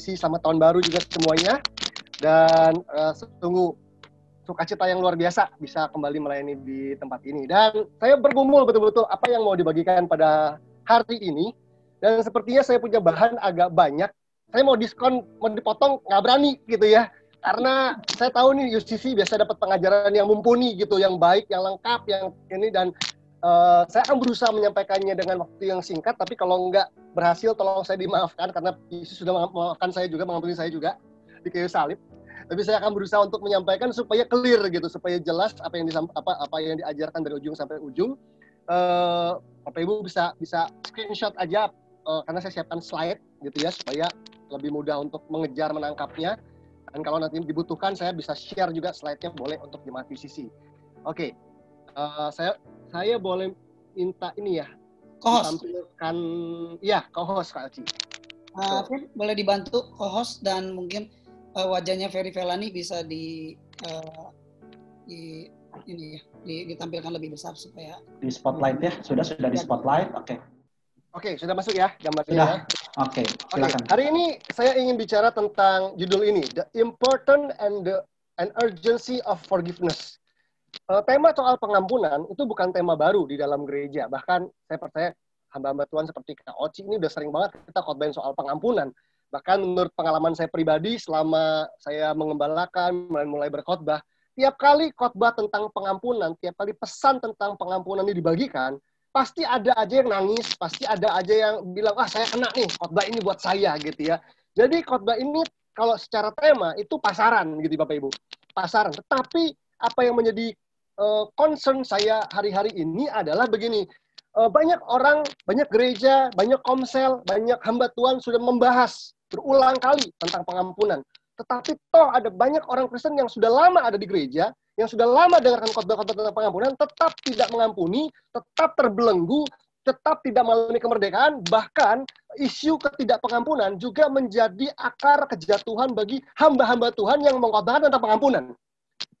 Tradisi selamat tahun baru juga semuanya dan uh, eh, tunggu sukacita yang luar biasa bisa kembali melayani di tempat ini. Dan saya bergumul betul-betul apa yang mau dibagikan pada hari ini. Dan sepertinya saya punya bahan agak banyak. Saya mau diskon, mau dipotong, nggak berani gitu ya. Karena saya tahu nih UCC biasa dapat pengajaran yang mumpuni gitu, yang baik, yang lengkap, yang ini dan Eh, saya akan berusaha menyampaikannya dengan waktu yang singkat, tapi kalau nggak berhasil, tolong saya dimaafkan karena Yesus sudah memaafkan saya juga, mengampuni saya juga di kayu salib. Tapi saya akan berusaha untuk menyampaikan supaya clear gitu, supaya jelas apa yang disam, apa apa yang diajarkan dari ujung sampai ujung. Uh, Bapak Ibu bisa bisa screenshot aja uh, karena saya siapkan slide gitu ya supaya lebih mudah untuk mengejar menangkapnya. Dan kalau nanti dibutuhkan saya bisa share juga slide-nya boleh untuk jemaat sisi. Oke. Okay. Uh, saya saya boleh minta ini ya. Kohos. Tampilkan ya, kohos Kak Aci. Uh, so. boleh dibantu kohos dan mungkin uh, wajahnya Ferry Felani bisa di uh, di ini ya, di, ditampilkan lebih besar supaya di spotlight ya. Sudah sudah di spotlight. Oke. Okay. Oke, okay, sudah masuk ya gambarnya. Sudah. Ya. Oke, okay, silakan. Okay. Hari ini saya ingin bicara tentang judul ini, The Important and the and Urgency of Forgiveness. Eh, tema soal pengampunan itu bukan tema baru di dalam gereja. Bahkan saya percaya hamba-hamba Tuhan seperti Kak Oci ini udah sering banget kita khotbahin soal pengampunan. Bahkan menurut pengalaman saya pribadi selama saya mengembalakan, mulai, mulai berkhotbah, tiap kali khotbah tentang pengampunan, tiap kali pesan tentang pengampunan ini dibagikan, pasti ada aja yang nangis, pasti ada aja yang bilang, ah saya kena nih, khotbah ini buat saya gitu ya. Jadi khotbah ini kalau secara tema itu pasaran gitu Bapak Ibu. Pasaran. Tetapi apa yang menjadi uh, concern saya hari-hari ini adalah begini. Uh, banyak orang, banyak gereja, banyak komsel, banyak hamba Tuhan sudah membahas berulang kali tentang pengampunan. Tetapi toh ada banyak orang Kristen yang sudah lama ada di gereja, yang sudah lama dengarkan khotbah-khotbah tentang pengampunan, tetap tidak mengampuni, tetap terbelenggu, tetap tidak mengalami kemerdekaan, bahkan isu ketidakpengampunan juga menjadi akar kejatuhan bagi hamba-hamba Tuhan yang mengkhotbahkan tentang pengampunan.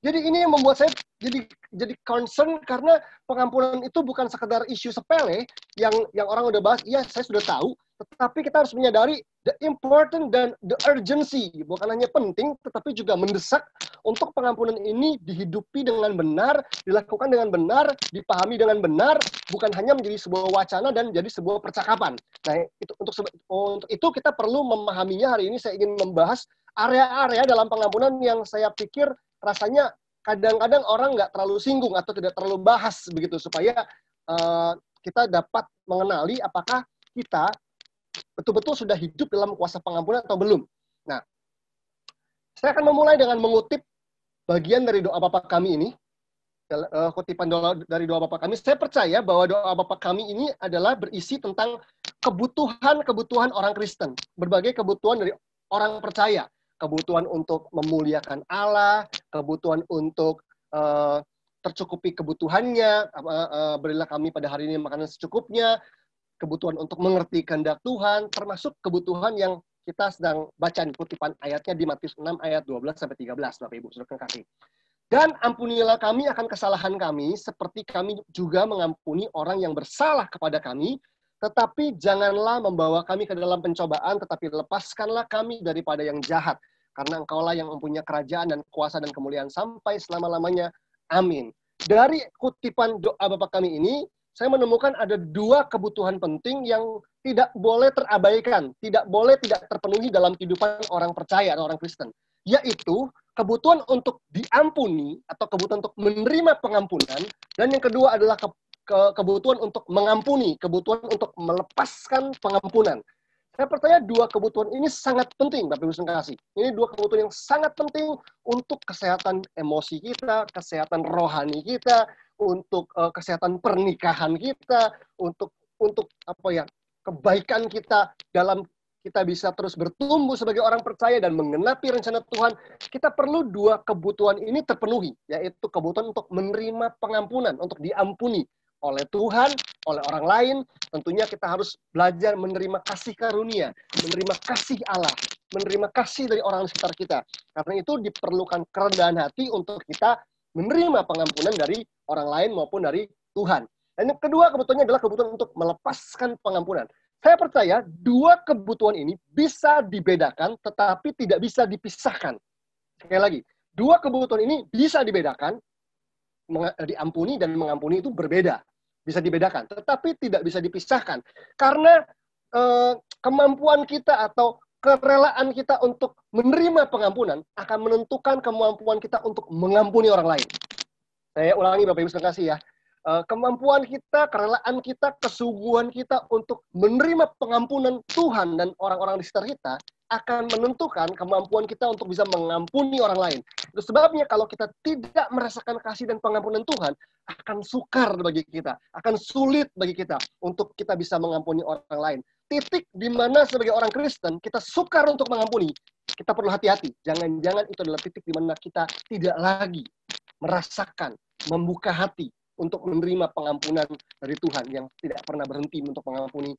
Jadi ini yang membuat saya jadi jadi concern karena pengampunan itu bukan sekedar isu sepele yang yang orang udah bahas iya saya sudah tahu tetapi kita harus menyadari the important dan the urgency bukan hanya penting tetapi juga mendesak untuk pengampunan ini dihidupi dengan benar dilakukan dengan benar dipahami dengan benar bukan hanya menjadi sebuah wacana dan jadi sebuah percakapan nah itu untuk untuk itu kita perlu memahaminya hari ini saya ingin membahas area-area dalam pengampunan yang saya pikir rasanya kadang-kadang orang nggak terlalu singgung atau tidak terlalu bahas begitu supaya uh, kita dapat mengenali apakah kita betul-betul sudah hidup dalam kuasa pengampunan atau belum. Nah, saya akan memulai dengan mengutip bagian dari doa bapak kami ini. Eh, kutipan doa, dari doa bapak kami. Saya percaya bahwa doa bapak kami ini adalah berisi tentang kebutuhan-kebutuhan orang Kristen, berbagai kebutuhan dari orang percaya kebutuhan untuk memuliakan Allah, kebutuhan untuk uh, tercukupi kebutuhannya, uh, uh, berilah kami pada hari ini makanan secukupnya, kebutuhan untuk mengerti kehendak Tuhan, termasuk kebutuhan yang kita sedang baca di kutipan ayatnya di Matius 6 ayat 12 sampai 13, Bapak Ibu, Saudara kasih. Dan ampunilah kami akan kesalahan kami, seperti kami juga mengampuni orang yang bersalah kepada kami, tetapi janganlah membawa kami ke dalam pencobaan, tetapi lepaskanlah kami daripada yang jahat. Karena engkaulah yang mempunyai kerajaan dan kuasa dan kemuliaan sampai selama-lamanya. Amin. Dari kutipan doa Bapak kami ini, saya menemukan ada dua kebutuhan penting yang tidak boleh terabaikan, tidak boleh tidak terpenuhi dalam kehidupan orang percaya atau orang Kristen. Yaitu kebutuhan untuk diampuni atau kebutuhan untuk menerima pengampunan dan yang kedua adalah ke, kebutuhan untuk mengampuni, kebutuhan untuk melepaskan pengampunan. Saya percaya dua kebutuhan ini sangat penting, Bapak Ibu kasih. Ini dua kebutuhan yang sangat penting untuk kesehatan emosi kita, kesehatan rohani kita, untuk uh, kesehatan pernikahan kita, untuk untuk apa ya kebaikan kita dalam kita bisa terus bertumbuh sebagai orang percaya dan mengenapi rencana Tuhan, kita perlu dua kebutuhan ini terpenuhi, yaitu kebutuhan untuk menerima pengampunan, untuk diampuni, oleh Tuhan, oleh orang lain, tentunya kita harus belajar menerima kasih karunia, menerima kasih Allah, menerima kasih dari orang sekitar kita. Karena itu diperlukan kerendahan hati untuk kita menerima pengampunan dari orang lain maupun dari Tuhan. Dan yang kedua kebutuhannya adalah kebutuhan untuk melepaskan pengampunan. Saya percaya dua kebutuhan ini bisa dibedakan tetapi tidak bisa dipisahkan. Sekali lagi, dua kebutuhan ini bisa dibedakan, diampuni dan mengampuni itu berbeda bisa dibedakan, tetapi tidak bisa dipisahkan karena eh, kemampuan kita atau kerelaan kita untuk menerima pengampunan akan menentukan kemampuan kita untuk mengampuni orang lain. Saya ulangi Bapak Ibu sekalian kasih ya. Eh, kemampuan kita, kerelaan kita, kesungguhan kita untuk menerima pengampunan Tuhan dan orang-orang di sekitar kita akan menentukan kemampuan kita untuk bisa mengampuni orang lain. Itu sebabnya kalau kita tidak merasakan kasih dan pengampunan Tuhan, akan sukar bagi kita, akan sulit bagi kita untuk kita bisa mengampuni orang lain. Titik di mana sebagai orang Kristen kita sukar untuk mengampuni, kita perlu hati-hati. Jangan-jangan itu adalah titik di mana kita tidak lagi merasakan, membuka hati untuk menerima pengampunan dari Tuhan yang tidak pernah berhenti untuk mengampuni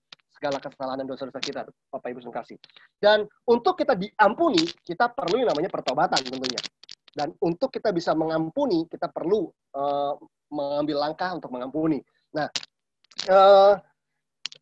segala kesalahan dan dosa-dosa kita, Bapak Ibu yang kasih. Dan untuk kita diampuni, kita perlu yang namanya pertobatan tentunya. Dan untuk kita bisa mengampuni, kita perlu uh, mengambil langkah untuk mengampuni. Nah, uh,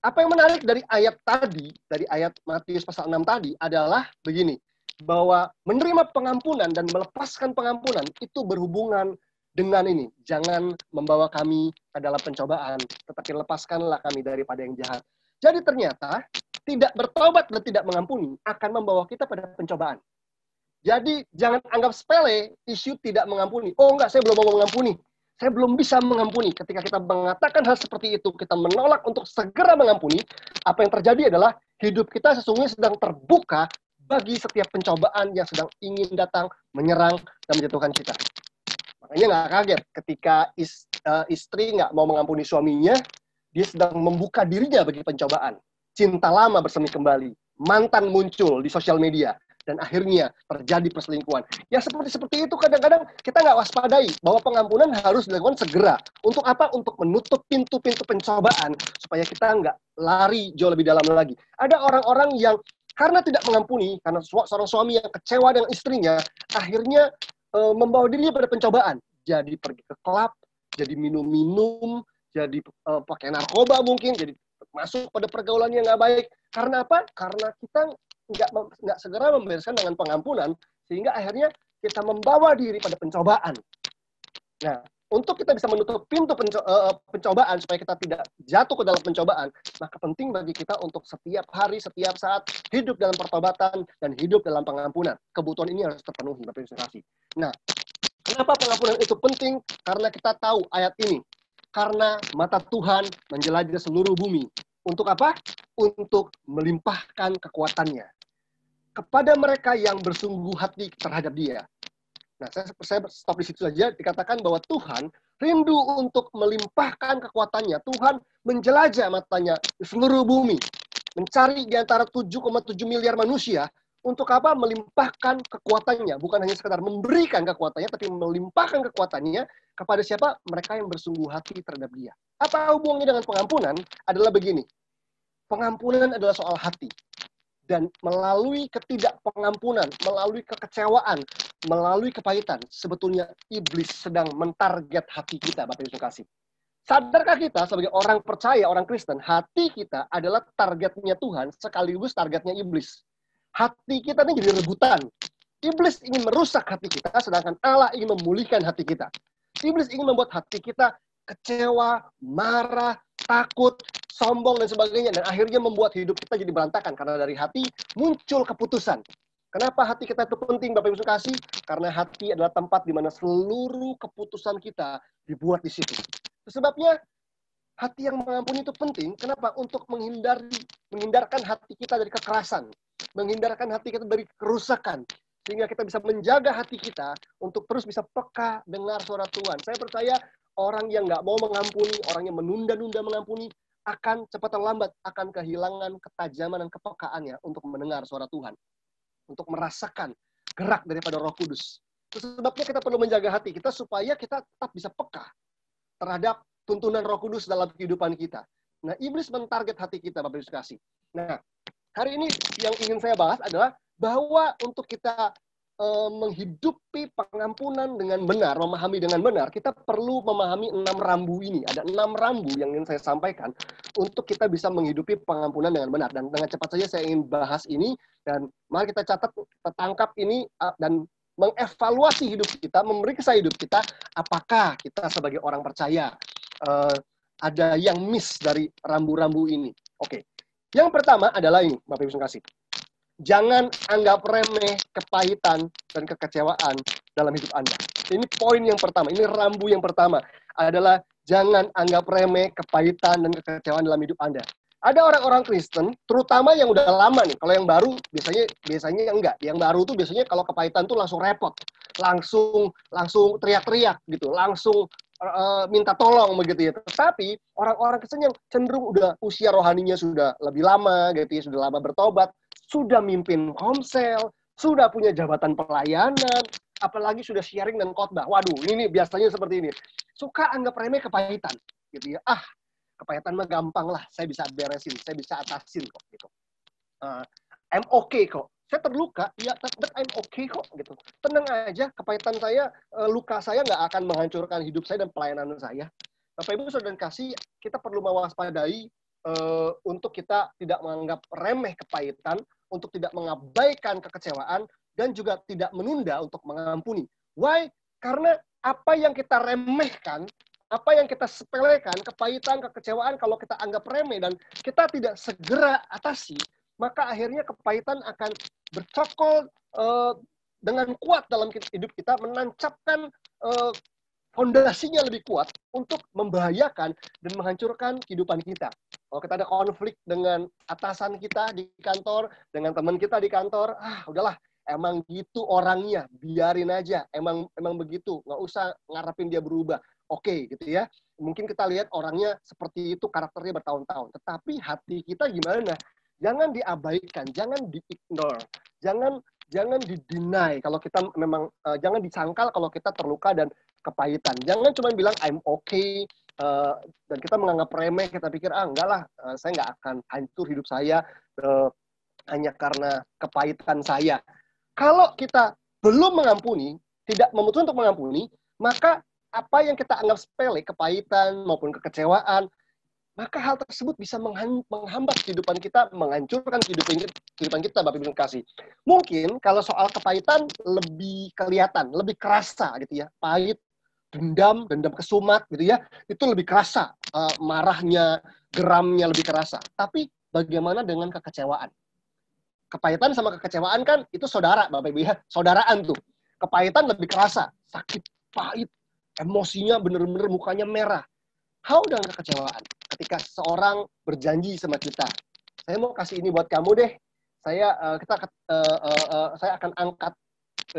apa yang menarik dari ayat tadi, dari ayat Matius pasal 6 tadi adalah begini, bahwa menerima pengampunan dan melepaskan pengampunan itu berhubungan dengan ini, jangan membawa kami ke dalam pencobaan, tetapi lepaskanlah kami daripada yang jahat. Jadi ternyata tidak bertobat dan tidak mengampuni akan membawa kita pada pencobaan. Jadi jangan anggap sepele isu tidak mengampuni. Oh enggak, saya belum mau mengampuni. Saya belum bisa mengampuni. Ketika kita mengatakan hal seperti itu, kita menolak untuk segera mengampuni, apa yang terjadi adalah hidup kita sesungguhnya sedang terbuka bagi setiap pencobaan yang sedang ingin datang, menyerang, dan menjatuhkan kita. Makanya nggak kaget ketika eh, istri nggak mau mengampuni suaminya, dia sedang membuka dirinya bagi pencobaan. Cinta lama bersemi kembali. Mantan muncul di sosial media dan akhirnya terjadi perselingkuhan. Ya seperti seperti itu kadang-kadang kita nggak waspadai bahwa pengampunan harus dilakukan segera. Untuk apa? Untuk menutup pintu-pintu pencobaan supaya kita nggak lari jauh lebih dalam lagi. Ada orang-orang yang karena tidak mengampuni, karena seorang suami yang kecewa dengan istrinya, akhirnya e, membawa dirinya pada pencobaan. Jadi pergi ke klub, jadi minum-minum, jadi uh, pakai narkoba mungkin, jadi masuk pada pergaulan yang nggak baik. Karena apa? Karena kita nggak nggak segera membereskan dengan pengampunan, sehingga akhirnya kita membawa diri pada pencobaan. Nah, untuk kita bisa menutup pintu penco uh, pencobaan supaya kita tidak jatuh ke dalam pencobaan, maka penting bagi kita untuk setiap hari, setiap saat hidup dalam pertobatan dan hidup dalam pengampunan. Kebutuhan ini harus terpenuhi, Bapak kasih. Nah, kenapa pengampunan itu penting? Karena kita tahu ayat ini karena mata Tuhan menjelajah seluruh bumi. Untuk apa? Untuk melimpahkan kekuatannya kepada mereka yang bersungguh hati terhadap dia. Nah, saya, saya stop di situ saja. Dikatakan bahwa Tuhan rindu untuk melimpahkan kekuatannya. Tuhan menjelajah matanya seluruh bumi. Mencari di antara 7,7 miliar manusia, untuk apa melimpahkan kekuatannya bukan hanya sekedar memberikan kekuatannya tapi melimpahkan kekuatannya kepada siapa mereka yang bersungguh hati terhadap dia apa hubungannya dengan pengampunan adalah begini pengampunan adalah soal hati dan melalui ketidakpengampunan melalui kekecewaan melalui kepahitan sebetulnya iblis sedang mentarget hati kita Bapak Yesus kasih Sadarkah kita sebagai orang percaya, orang Kristen, hati kita adalah targetnya Tuhan sekaligus targetnya iblis hati kita ini jadi rebutan. Iblis ingin merusak hati kita, sedangkan Allah ingin memulihkan hati kita. Iblis ingin membuat hati kita kecewa, marah, takut, sombong, dan sebagainya. Dan akhirnya membuat hidup kita jadi berantakan. Karena dari hati muncul keputusan. Kenapa hati kita itu penting, Bapak Ibu suka kasih? Karena hati adalah tempat di mana seluruh keputusan kita dibuat di situ. Sebabnya hati yang mengampuni itu penting. Kenapa? Untuk menghindari, menghindarkan hati kita dari kekerasan, menghindarkan hati kita dari kerusakan, sehingga kita bisa menjaga hati kita untuk terus bisa peka dengar suara Tuhan. Saya percaya orang yang nggak mau mengampuni, orang yang menunda-nunda mengampuni, akan cepat atau lambat akan kehilangan ketajaman dan kepekaannya untuk mendengar suara Tuhan, untuk merasakan gerak daripada Roh Kudus. Sebabnya kita perlu menjaga hati kita supaya kita tetap bisa peka terhadap tuntunan Roh Kudus dalam kehidupan kita. Nah, iblis mentarget hati kita, Bapak Ibu kasih. Nah, hari ini yang ingin saya bahas adalah bahwa untuk kita e, menghidupi pengampunan dengan benar, memahami dengan benar, kita perlu memahami enam rambu ini. Ada enam rambu yang ingin saya sampaikan untuk kita bisa menghidupi pengampunan dengan benar. Dan dengan cepat saja saya ingin bahas ini dan mari kita catat, kita tangkap ini dan mengevaluasi hidup kita, memeriksa hidup kita, apakah kita sebagai orang percaya uh, ada yang miss dari rambu-rambu ini. Oke. Okay. Yang pertama adalah ini, Bapak Ibu kasih. Jangan anggap remeh kepahitan dan kekecewaan dalam hidup Anda. Ini poin yang pertama, ini rambu yang pertama adalah jangan anggap remeh kepahitan dan kekecewaan dalam hidup Anda. Ada orang-orang Kristen, terutama yang udah lama nih. Kalau yang baru biasanya biasanya enggak. Yang baru tuh biasanya kalau kepahitan tuh langsung repot, langsung langsung teriak-teriak gitu, langsung uh, minta tolong begitu ya. Tetapi orang-orang Kristen yang cenderung udah usia rohaninya sudah lebih lama gitu ya, sudah lama bertobat, sudah mimpin komsel, sudah punya jabatan pelayanan, apalagi sudah sharing dan khotbah. Waduh, ini biasanya seperti ini. Suka anggap remeh kepahitan gitu ya. Ah, kepahitan mah gampang lah, saya bisa beresin, saya bisa atasin kok gitu. Uh, eh, I'm okay kok saya terluka, ya, but I'm okay kok gitu. Tenang aja, kepahitan saya, eh, luka saya nggak akan menghancurkan hidup saya dan pelayanan saya. Bapak Ibu Saudara kasih, kita perlu mewaspadai uh, untuk kita tidak menganggap remeh kepahitan, untuk tidak mengabaikan kekecewaan dan juga tidak menunda untuk mengampuni. Why? Karena apa yang kita remehkan apa yang kita sepelekan, kepahitan, kekecewaan, kalau kita anggap remeh dan kita tidak segera atasi, maka akhirnya kepahitan akan bercokol uh, dengan kuat dalam hidup kita, menancapkan uh, fondasinya lebih kuat untuk membahayakan dan menghancurkan kehidupan kita. Kalau kita ada konflik dengan atasan kita di kantor, dengan teman kita di kantor, ah udahlah, emang gitu orangnya, biarin aja, emang emang begitu, nggak usah ngarepin dia berubah. Oke okay, gitu ya. Mungkin kita lihat orangnya seperti itu karakternya bertahun-tahun, tetapi hati kita gimana? jangan diabaikan, jangan diignore, jangan jangan didinai kalau kita memang uh, jangan disangkal kalau kita terluka dan kepahitan. Jangan cuma bilang I'm okay uh, dan kita menganggap remeh, kita pikir ah enggak lah, uh, saya nggak akan hancur hidup saya uh, hanya karena kepahitan saya. Kalau kita belum mengampuni, tidak memutus untuk mengampuni, maka apa yang kita anggap sepele, kepahitan maupun kekecewaan, maka hal tersebut bisa menghambat kehidupan kita, menghancurkan kehidupan kita, kehidupan kita Bapak Ibu kasih. Mungkin kalau soal kepahitan lebih kelihatan, lebih kerasa gitu ya, pahit, dendam, dendam kesumat gitu ya, itu lebih kerasa uh, marahnya, geramnya lebih kerasa. Tapi bagaimana dengan kekecewaan? Kepahitan sama kekecewaan kan itu saudara Bapak Ibu ya, saudaraan tuh. Kepahitan lebih kerasa, sakit, pahit, emosinya bener-bener mukanya merah. How dengan kekecewaan? ketika seorang berjanji sama kita. Saya mau kasih ini buat kamu deh. Saya uh, kita uh, uh, uh, saya akan angkat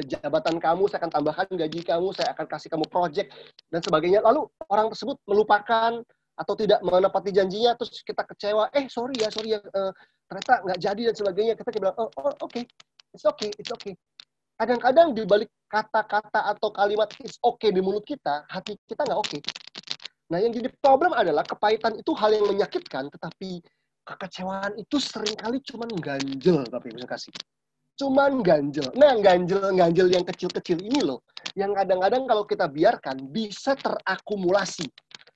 jabatan kamu, saya akan tambahkan gaji kamu, saya akan kasih kamu project dan sebagainya. Lalu orang tersebut melupakan atau tidak menepati janjinya, terus kita kecewa. Eh sorry ya, sorry ya, uh, ternyata nggak jadi dan sebagainya. Kita bilang, oh, oh oke, okay. it's okay, it's okay. Kadang-kadang di balik kata-kata atau kalimat it's okay di mulut kita, hati kita nggak oke. Okay. Nah, yang jadi problem adalah kepahitan itu hal yang menyakitkan, tetapi kekecewaan itu seringkali cuma ganjel, tapi bisa kasih. Cuman ganjel. Nah, ganjel-ganjel yang kecil-kecil ini loh, yang kadang-kadang kalau kita biarkan bisa terakumulasi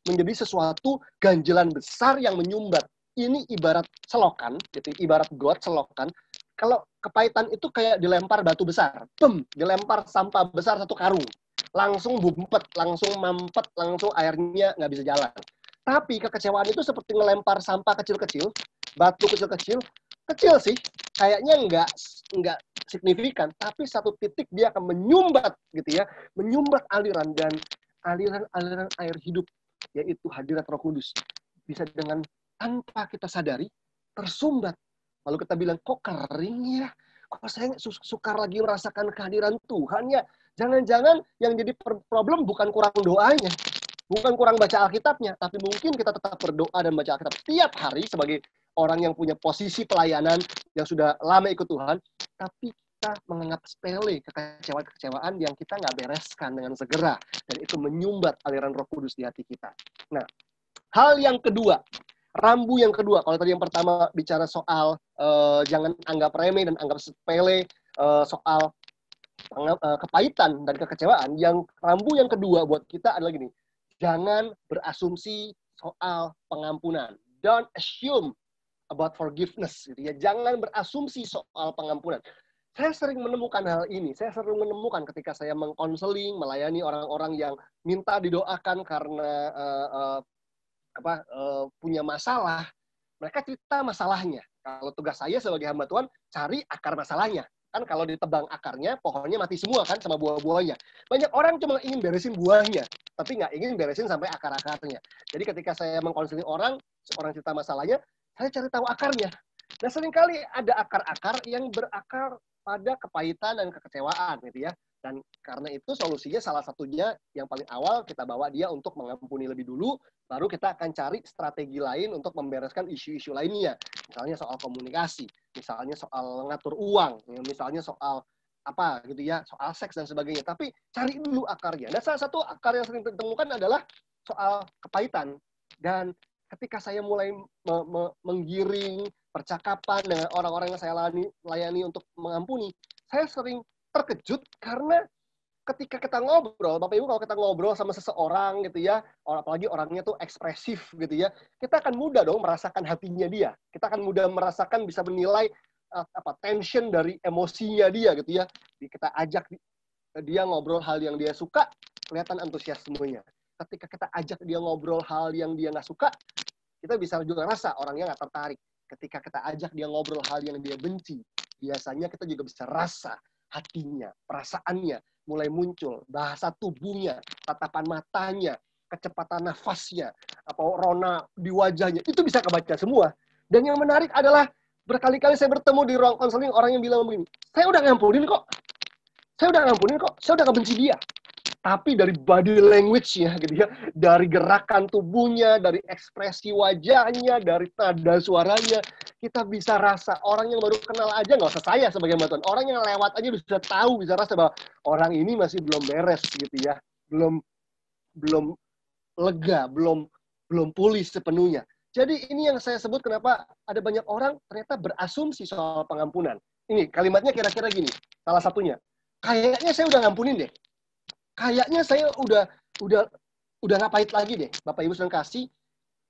menjadi sesuatu ganjelan besar yang menyumbat. Ini ibarat selokan, gitu, ibarat got selokan. Kalau kepahitan itu kayak dilempar batu besar, pem, dilempar sampah besar satu karung langsung bumpet, langsung mampet, langsung airnya nggak bisa jalan. Tapi kekecewaan itu seperti ngelempar sampah kecil-kecil, batu kecil-kecil, kecil sih, kayaknya nggak nggak signifikan, tapi satu titik dia akan menyumbat gitu ya, menyumbat aliran dan aliran-aliran air hidup yaitu hadirat Roh Kudus bisa dengan tanpa kita sadari tersumbat. Lalu kita bilang kok kering ya? kok saya sukar lagi merasakan kehadiran Tuhan ya. Jangan-jangan yang jadi problem bukan kurang doanya, bukan kurang baca Alkitabnya, tapi mungkin kita tetap berdoa dan baca Alkitab tiap hari sebagai orang yang punya posisi pelayanan yang sudah lama ikut Tuhan, tapi kita menganggap sepele kekecewaan-kekecewaan yang kita nggak bereskan dengan segera. Dan itu menyumbat aliran roh kudus di hati kita. Nah, hal yang kedua rambu yang kedua kalau tadi yang pertama bicara soal uh, jangan anggap remeh dan anggap sepele uh, soal uh, kepahitan dan kekecewaan yang rambu yang kedua buat kita adalah gini jangan berasumsi soal pengampunan don't assume about forgiveness gitu ya jangan berasumsi soal pengampunan saya sering menemukan hal ini. Saya sering menemukan ketika saya mengkonseling, melayani orang-orang yang minta didoakan karena uh, uh, apa uh, punya masalah, mereka cerita masalahnya. Kalau tugas saya sebagai hamba Tuhan cari akar masalahnya. Kan kalau ditebang akarnya, pohonnya mati semua kan sama buah-buahnya. Banyak orang cuma ingin beresin buahnya, tapi nggak ingin beresin sampai akar-akarnya. Jadi ketika saya mengkonseling orang, seorang cerita masalahnya, saya cari tahu akarnya. Nah, seringkali ada akar-akar yang berakar pada kepahitan dan kekecewaan gitu ya. Dan karena itu solusinya salah satunya yang paling awal kita bawa dia untuk mengampuni lebih dulu, baru kita akan cari strategi lain untuk membereskan isu-isu lainnya. Misalnya soal komunikasi, misalnya soal ngatur uang, ya, misalnya soal apa gitu ya, soal seks dan sebagainya. Tapi cari dulu akarnya. Dan salah satu akar yang sering ditemukan adalah soal kepahitan. Dan ketika saya mulai me me menggiring percakapan dengan orang-orang yang saya layani, layani untuk mengampuni, saya sering terkejut karena ketika kita ngobrol, Bapak Ibu kalau kita ngobrol sama seseorang gitu ya, apalagi orangnya tuh ekspresif gitu ya, kita akan mudah dong merasakan hatinya dia. Kita akan mudah merasakan bisa menilai eh, apa tension dari emosinya dia gitu ya. Kita ajak dia ngobrol hal yang dia suka, kelihatan antusias semuanya. Ketika kita ajak dia ngobrol hal yang dia nggak suka, kita bisa juga rasa orangnya nggak tertarik. Ketika kita ajak dia ngobrol hal yang dia benci, biasanya kita juga bisa rasa hatinya, perasaannya mulai muncul, bahasa tubuhnya, tatapan matanya, kecepatan nafasnya, apa rona di wajahnya, itu bisa kebaca semua. Dan yang menarik adalah berkali-kali saya bertemu di ruang konseling orang yang bilang begini, saya udah ngampunin kok, saya udah ngampunin kok, saya udah ngebenci dia. Tapi dari body language-nya, gitu ya, dari gerakan tubuhnya, dari ekspresi wajahnya, dari nada suaranya, kita bisa rasa orang yang baru kenal aja nggak usah saya sebagai Tuan. orang yang lewat aja bisa tahu bisa rasa bahwa orang ini masih belum beres gitu ya belum belum lega belum belum pulih sepenuhnya jadi ini yang saya sebut kenapa ada banyak orang ternyata berasumsi soal pengampunan ini kalimatnya kira-kira gini salah satunya kayaknya saya udah ngampunin deh kayaknya saya udah udah udah ngapain lagi deh bapak ibu sedang kasih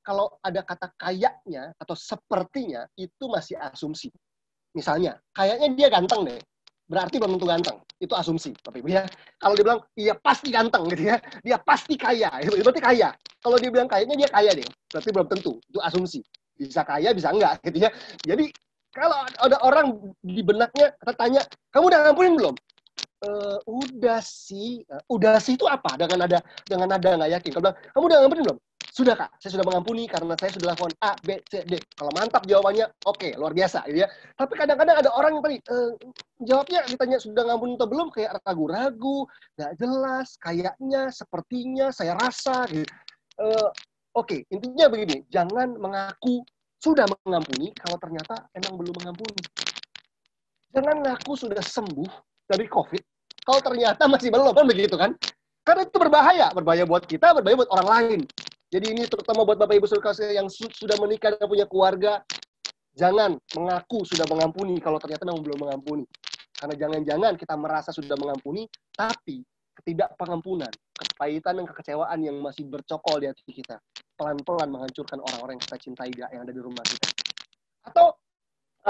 kalau ada kata kayaknya atau sepertinya itu masih asumsi. Misalnya, kayaknya dia ganteng deh. Berarti belum tentu ganteng. Itu asumsi, Tapi Ibu ya. Kalau dibilang iya pasti ganteng gitu ya. Dia pasti kaya. Itu berarti kaya. Kalau dia bilang kayaknya dia kaya deh. Berarti belum tentu. Itu asumsi. Bisa kaya, bisa enggak gitu ya. Jadi kalau ada orang di benaknya tanya, "Kamu udah ngampunin belum?" Uh, udah sih, uh, udah sih itu apa? Dengan ada, dengan ada nggak yakin. Kamu bilang, kamu udah ngampunin belum? Sudah kak, saya sudah mengampuni karena saya sudah lakukan A, B, C, D. Kalau mantap jawabannya, oke, okay, luar biasa gitu ya. Tapi kadang-kadang ada orang yang tadi eh, jawabnya ditanya sudah ngampuni atau belum kayak ragu-ragu, nggak jelas, kayaknya, sepertinya, saya rasa gitu. E, oke, okay, intinya begini, jangan mengaku sudah mengampuni kalau ternyata emang belum mengampuni. Jangan ngaku sudah sembuh dari COVID kalau ternyata masih belum kan begitu kan? Karena itu berbahaya, berbahaya buat kita, berbahaya buat orang lain. Jadi ini terutama buat Bapak Ibu Saudara yang su sudah menikah dan punya keluarga, jangan mengaku sudah mengampuni kalau ternyata memang belum mengampuni. Karena jangan-jangan kita merasa sudah mengampuni, tapi ketidakpengampunan, kepahitan dan kekecewaan yang masih bercokol di hati kita, pelan-pelan menghancurkan orang-orang yang kita cintai yang ada di rumah kita. Atau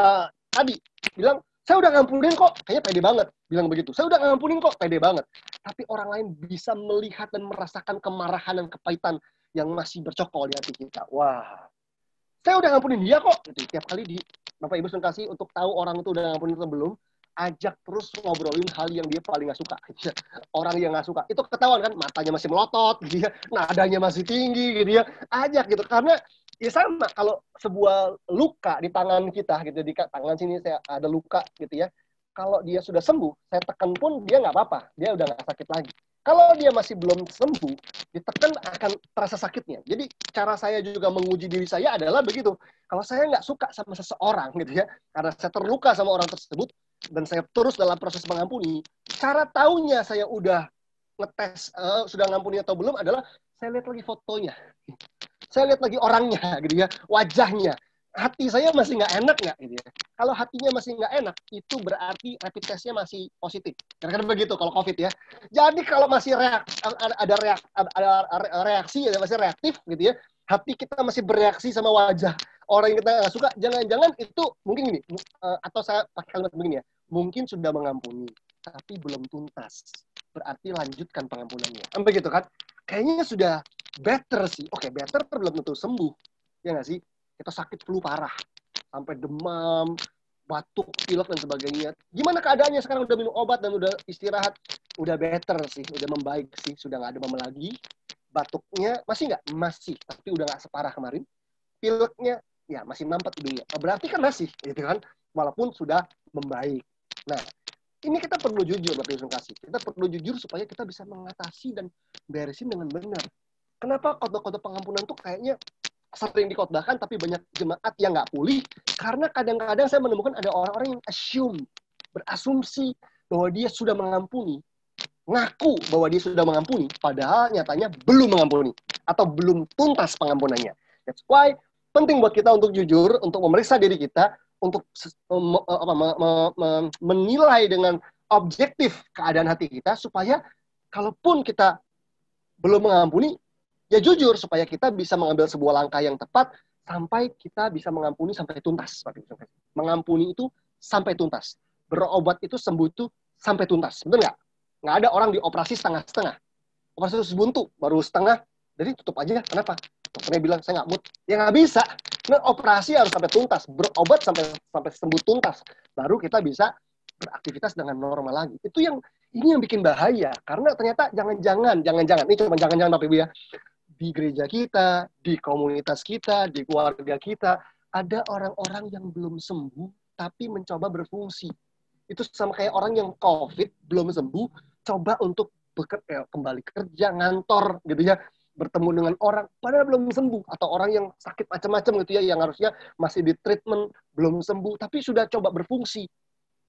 uh, tadi bilang saya udah ngampunin kok, kayaknya pede banget bilang begitu. Saya udah ngampunin kok, pede banget. Tapi orang lain bisa melihat dan merasakan kemarahan dan kepahitan yang masih bercokol di hati kita. Wah, saya udah ngampunin dia kok. Jadi, Tiap kali di Bapak Ibu sudah untuk tahu orang itu udah ngampunin atau belum, ajak terus ngobrolin hal yang dia paling nggak suka. orang yang nggak suka. Itu ketahuan kan, matanya masih melotot, gitu ya. nadanya masih tinggi, gitu ya. Ajak gitu. Karena ya sama, kalau sebuah luka di tangan kita, gitu, di tangan sini saya ada luka, gitu ya. Kalau dia sudah sembuh, saya tekan pun dia nggak apa-apa. Dia udah nggak sakit lagi kalau dia masih belum sembuh, ditekan akan terasa sakitnya. Jadi cara saya juga menguji diri saya adalah begitu. Kalau saya nggak suka sama seseorang gitu ya, karena saya terluka sama orang tersebut dan saya terus dalam proses mengampuni, cara taunya saya udah ngetes uh, sudah mengampuni atau belum adalah saya lihat lagi fotonya. Saya lihat lagi orangnya gitu ya, wajahnya hati saya masih nggak enak nggak gitu ya. Kalau hatinya masih nggak enak, itu berarti rapid testnya masih positif. Karena begitu kalau COVID ya. Jadi kalau masih reak, ada, reak, ada reaksi, ada masih reaktif gitu ya, hati kita masih bereaksi sama wajah orang yang kita nggak suka, jangan-jangan itu mungkin gini, e, atau saya pakai kalimat begini ya, mungkin sudah mengampuni, tapi belum tuntas. Berarti lanjutkan pengampunannya. Kan begitu kan? Kayaknya sudah better sih. Oke, okay, better belum tentu sembuh. Ya nggak sih? kita sakit flu parah sampai demam batuk pilek dan sebagainya gimana keadaannya sekarang udah minum obat dan udah istirahat udah better sih udah membaik sih sudah nggak ada demam lagi batuknya masih nggak masih tapi udah nggak separah kemarin pileknya ya masih nampak hidungnya berarti kan masih gitu kan walaupun sudah membaik nah ini kita perlu jujur Bapak Yusuf kasih. Kita perlu jujur supaya kita bisa mengatasi dan beresin dengan benar. Kenapa kode-kode pengampunan tuh kayaknya sering dikotbahkan tapi banyak jemaat yang nggak pulih karena kadang-kadang saya menemukan ada orang-orang yang assume berasumsi bahwa dia sudah mengampuni ngaku bahwa dia sudah mengampuni padahal nyatanya belum mengampuni atau belum tuntas pengampunannya that's why penting buat kita untuk jujur untuk memeriksa diri kita untuk eh, eh, menilai dengan objektif keadaan hati kita supaya kalaupun kita belum mengampuni ya jujur supaya kita bisa mengambil sebuah langkah yang tepat sampai kita bisa mengampuni sampai tuntas. Mengampuni itu sampai tuntas. Berobat itu sembuh itu sampai tuntas. Betul nggak? Nggak ada orang dioperasi setengah-setengah. Operasi itu sebuntu, baru setengah, jadi tutup aja. Kenapa? Dokternya bilang, saya nggak mood. Ya nggak bisa. Nah, operasi harus sampai tuntas. Berobat sampai sampai sembuh tuntas. Baru kita bisa beraktivitas dengan normal lagi. Itu yang ini yang bikin bahaya. Karena ternyata jangan-jangan, jangan-jangan, ini cuma jangan-jangan Bapak Ibu ya di gereja kita, di komunitas kita, di keluarga kita, ada orang-orang yang belum sembuh tapi mencoba berfungsi. Itu sama kayak orang yang COVID belum sembuh, coba untuk bekerja, eh, kembali kerja, ngantor gitu ya, bertemu dengan orang padahal belum sembuh atau orang yang sakit macam-macam gitu ya yang harusnya masih di treatment belum sembuh tapi sudah coba berfungsi.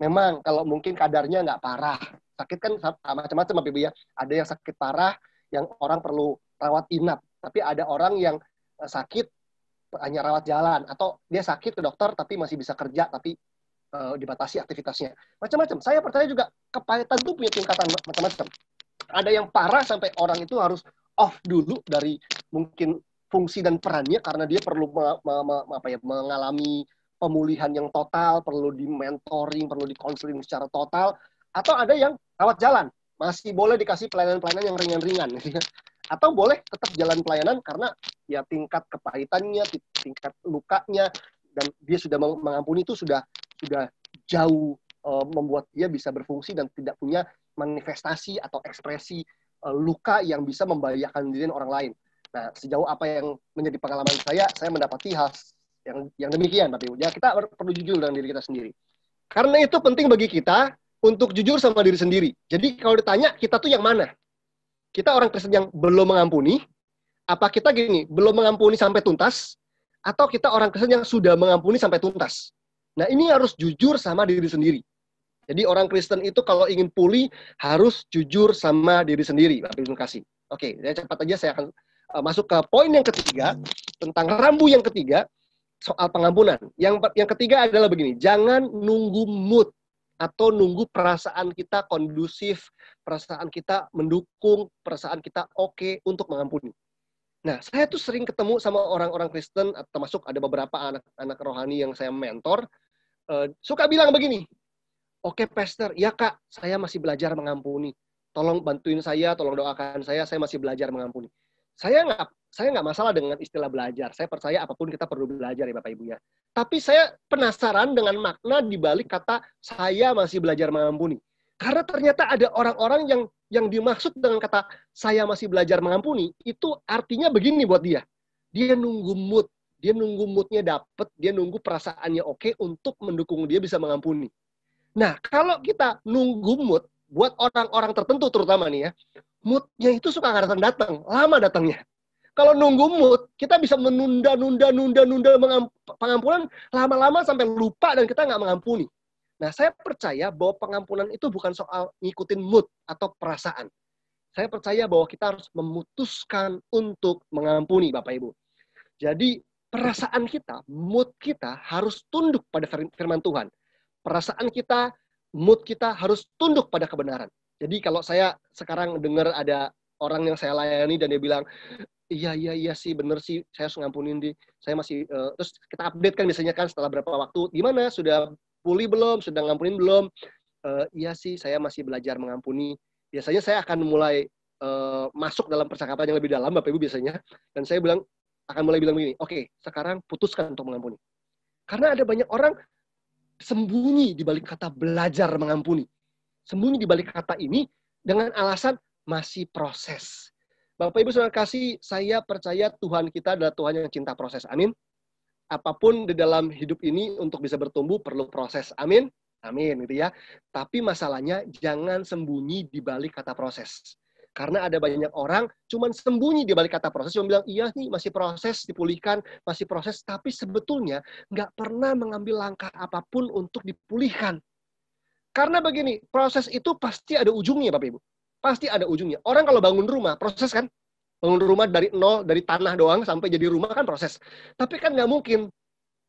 Memang kalau mungkin kadarnya nggak parah. Sakit kan macam-macam ya. Ada yang sakit parah yang orang perlu rawat inap, tapi ada orang yang eh, sakit hanya rawat jalan atau dia sakit ke dokter tapi masih bisa kerja tapi uh, dibatasi aktivitasnya. Macam-macam. Saya percaya juga kepahitan itu punya tingkatan macam-macam. Ada yang parah sampai orang itu harus off dulu dari mungkin fungsi dan perannya karena dia perlu me, me, me, apa ya, mengalami pemulihan yang total, perlu di mentoring, perlu di counseling secara total, atau ada yang rawat jalan, masih boleh dikasih pelayanan-pelayanan yang ringan-ringan. atau boleh tetap jalan pelayanan karena ya tingkat kepahitannya, tingkat lukanya dan dia sudah mengampuni itu sudah sudah jauh uh, membuat dia bisa berfungsi dan tidak punya manifestasi atau ekspresi uh, luka yang bisa membahayakan diri orang lain. Nah, sejauh apa yang menjadi pengalaman saya, saya mendapati hal yang yang demikian, tapi Ya, kita perlu jujur dengan diri kita sendiri. Karena itu penting bagi kita untuk jujur sama diri sendiri. Jadi kalau ditanya kita tuh yang mana? kita orang Kristen yang belum mengampuni, apa kita gini, belum mengampuni sampai tuntas, atau kita orang Kristen yang sudah mengampuni sampai tuntas. Nah, ini harus jujur sama diri sendiri. Jadi orang Kristen itu kalau ingin pulih harus jujur sama diri sendiri. Bapak kasih. Oke, saya cepat aja saya akan eh, masuk ke poin yang ketiga tentang rambu yang ketiga soal pengampunan. Yang yang ketiga adalah begini, jangan nunggu mood atau nunggu perasaan kita kondusif, perasaan kita mendukung, perasaan kita oke okay untuk mengampuni. Nah, saya tuh sering ketemu sama orang-orang Kristen, termasuk ada beberapa anak-anak rohani yang saya mentor, uh, suka bilang begini, oke okay, pastor, ya kak, saya masih belajar mengampuni. Tolong bantuin saya, tolong doakan saya, saya masih belajar mengampuni. Saya nggak saya nggak masalah dengan istilah belajar. Saya percaya apapun kita perlu belajar ya Bapak Ibu ya. Tapi saya penasaran dengan makna di balik kata saya masih belajar mengampuni. Karena ternyata ada orang-orang yang yang dimaksud dengan kata saya masih belajar mengampuni itu artinya begini buat dia. Dia nunggu mood, dia nunggu moodnya dapet, dia nunggu perasaannya oke untuk mendukung dia bisa mengampuni. Nah, kalau kita nunggu mood buat orang-orang tertentu terutama nih ya, moodnya itu suka nggak datang datang, lama datangnya. Kalau nunggu mood, kita bisa menunda, nunda, nunda, nunda pengampunan lama-lama sampai lupa dan kita nggak mengampuni. Nah, saya percaya bahwa pengampunan itu bukan soal ngikutin mood atau perasaan. Saya percaya bahwa kita harus memutuskan untuk mengampuni, Bapak Ibu. Jadi, perasaan kita, mood kita harus tunduk pada firman Tuhan. Perasaan kita, mood kita harus tunduk pada kebenaran. Jadi kalau saya sekarang dengar ada orang yang saya layani dan dia bilang, iya iya iya sih bener sih saya harus ngampunin di saya masih uh, terus kita update kan biasanya kan setelah berapa waktu gimana sudah pulih belum sudah ngampunin belum uh, iya sih saya masih belajar mengampuni biasanya saya akan mulai uh, masuk dalam percakapan yang lebih dalam bapak ibu biasanya dan saya bilang akan mulai bilang begini oke okay, sekarang putuskan untuk mengampuni karena ada banyak orang sembunyi di balik kata belajar mengampuni sembunyi di balik kata ini dengan alasan masih proses. Bapak Ibu Saudara kasih, saya percaya Tuhan kita adalah Tuhan yang cinta proses. Amin. Apapun di dalam hidup ini untuk bisa bertumbuh perlu proses. Amin. Amin gitu ya. Tapi masalahnya jangan sembunyi di balik kata proses. Karena ada banyak orang cuman sembunyi di balik kata proses, cuma bilang, iya nih masih proses, dipulihkan, masih proses. Tapi sebetulnya nggak pernah mengambil langkah apapun untuk dipulihkan. Karena begini, proses itu pasti ada ujungnya, Bapak Ibu. Pasti ada ujungnya. Orang kalau bangun rumah, proses kan? Bangun rumah dari nol, dari tanah doang sampai jadi rumah kan proses. Tapi kan nggak mungkin.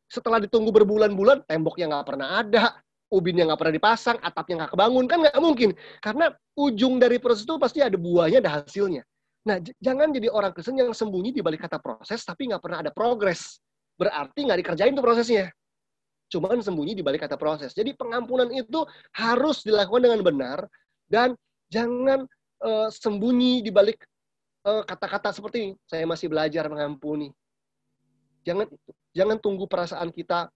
Setelah ditunggu berbulan-bulan, temboknya nggak pernah ada, ubinnya nggak pernah dipasang, atapnya nggak kebangun, kan nggak mungkin. Karena ujung dari proses itu pasti ada buahnya, ada hasilnya. Nah, jangan jadi orang Kristen yang sembunyi di balik kata proses, tapi nggak pernah ada progres. Berarti nggak dikerjain tuh prosesnya cuman sembunyi di balik kata proses. Jadi pengampunan itu harus dilakukan dengan benar dan jangan uh, sembunyi di balik kata eh, kata-kata seperti ini. Saya masih belajar mengampuni. Jangan jangan tunggu perasaan kita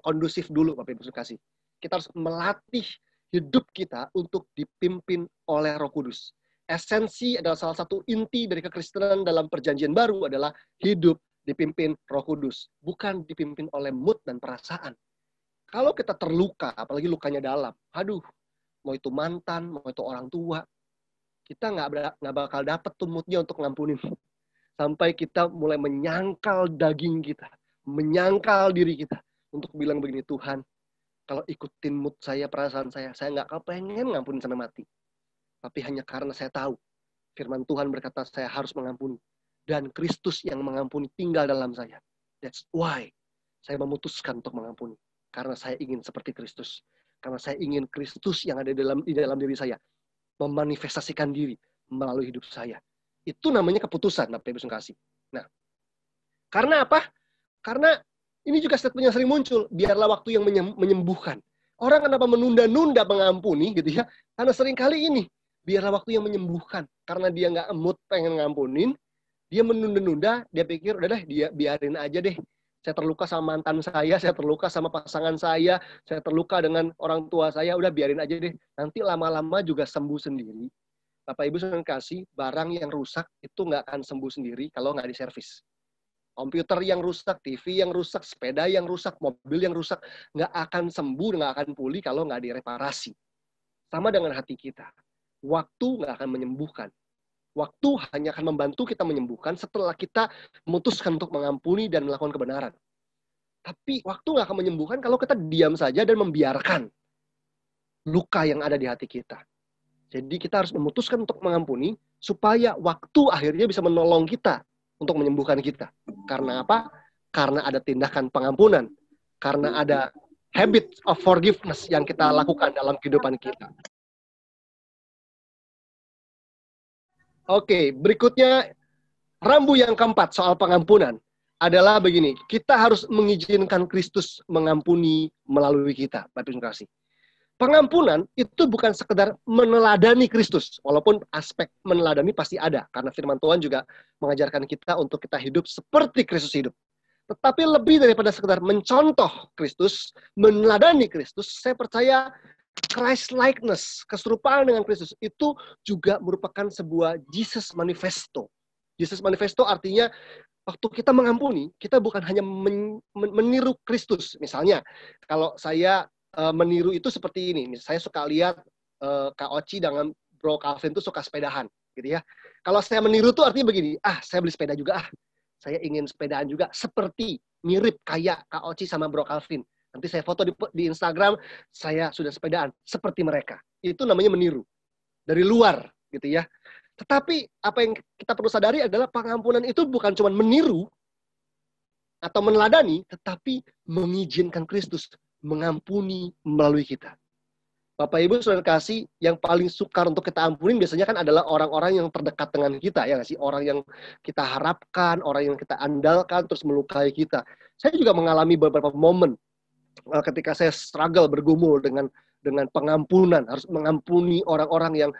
kondusif dulu, Bapak Ibu kasih. Kita harus melatih hidup kita untuk dipimpin oleh Roh Kudus. Esensi adalah salah satu inti dari kekristenan dalam perjanjian baru adalah hidup dipimpin Roh Kudus, bukan dipimpin oleh mood dan perasaan. Kalau kita terluka, apalagi lukanya dalam, aduh, mau itu mantan, mau itu orang tua, kita nggak nggak bakal dapet tuh moodnya untuk ngampunin. Sampai kita mulai menyangkal daging kita, menyangkal diri kita untuk bilang begini Tuhan, kalau ikutin mood saya, perasaan saya, saya nggak kepengen ngampunin sampai mati. Tapi hanya karena saya tahu firman Tuhan berkata saya harus mengampuni dan Kristus yang mengampuni tinggal dalam saya. That's why saya memutuskan untuk mengampuni karena saya ingin seperti Kristus. Karena saya ingin Kristus yang ada di dalam di dalam diri saya memanifestasikan diri melalui hidup saya. Itu namanya keputusan Bapak Ibu kasih. Nah, karena apa? Karena ini juga statement yang sering muncul, biarlah waktu yang menyembuhkan. Orang kenapa menunda-nunda mengampuni gitu ya? Karena sering kali ini, biarlah waktu yang menyembuhkan. Karena dia nggak emut pengen ngampunin, dia menunda-nunda dia pikir udah deh dia biarin aja deh saya terluka sama mantan saya, saya terluka sama pasangan saya, saya terluka dengan orang tua saya, udah biarin aja deh. Nanti lama-lama juga sembuh sendiri. Bapak Ibu sudah kasih, barang yang rusak itu nggak akan sembuh sendiri kalau nggak diservis. Komputer yang rusak, TV yang rusak, sepeda yang rusak, mobil yang rusak, nggak akan sembuh, nggak akan pulih kalau nggak direparasi. Sama dengan hati kita. Waktu nggak akan menyembuhkan, Waktu hanya akan membantu kita menyembuhkan setelah kita memutuskan untuk mengampuni dan melakukan kebenaran. Tapi waktu nggak akan menyembuhkan kalau kita diam saja dan membiarkan luka yang ada di hati kita. Jadi kita harus memutuskan untuk mengampuni supaya waktu akhirnya bisa menolong kita untuk menyembuhkan kita. Karena apa? Karena ada tindakan pengampunan, karena ada habit of forgiveness yang kita lakukan dalam kehidupan kita. Oke, berikutnya rambu yang keempat soal pengampunan adalah begini, kita harus mengizinkan Kristus mengampuni melalui kita, Bapak Ibu kasih. Pengampunan itu bukan sekedar meneladani Kristus, walaupun aspek meneladani pasti ada, karena firman Tuhan juga mengajarkan kita untuk kita hidup seperti Kristus hidup. Tetapi lebih daripada sekedar mencontoh Kristus, meneladani Kristus, saya percaya Christ likeness, keserupaan dengan Kristus itu juga merupakan sebuah Jesus manifesto. Jesus manifesto artinya waktu kita mengampuni, kita bukan hanya men, men, meniru Kristus. Misalnya, kalau saya uh, meniru itu seperti ini, saya suka lihat uh, Kak Oci dengan Bro Calvin itu suka sepedahan, gitu ya. Kalau saya meniru tuh artinya begini, ah saya beli sepeda juga ah. Saya ingin sepedaan juga seperti mirip kayak Kak Oci sama Bro Calvin. Nanti saya foto di, di Instagram, saya sudah sepedaan seperti mereka. Itu namanya meniru. Dari luar gitu ya. Tetapi apa yang kita perlu sadari adalah pengampunan itu bukan cuma meniru atau meneladani, tetapi mengizinkan Kristus mengampuni melalui kita. Bapak Ibu saudara kasih yang paling sukar untuk kita ampunin biasanya kan adalah orang-orang yang terdekat dengan kita ya sih orang yang kita harapkan, orang yang kita andalkan terus melukai kita. Saya juga mengalami beberapa momen Eh, ketika saya struggle bergumul dengan dengan pengampunan harus mengampuni orang-orang yang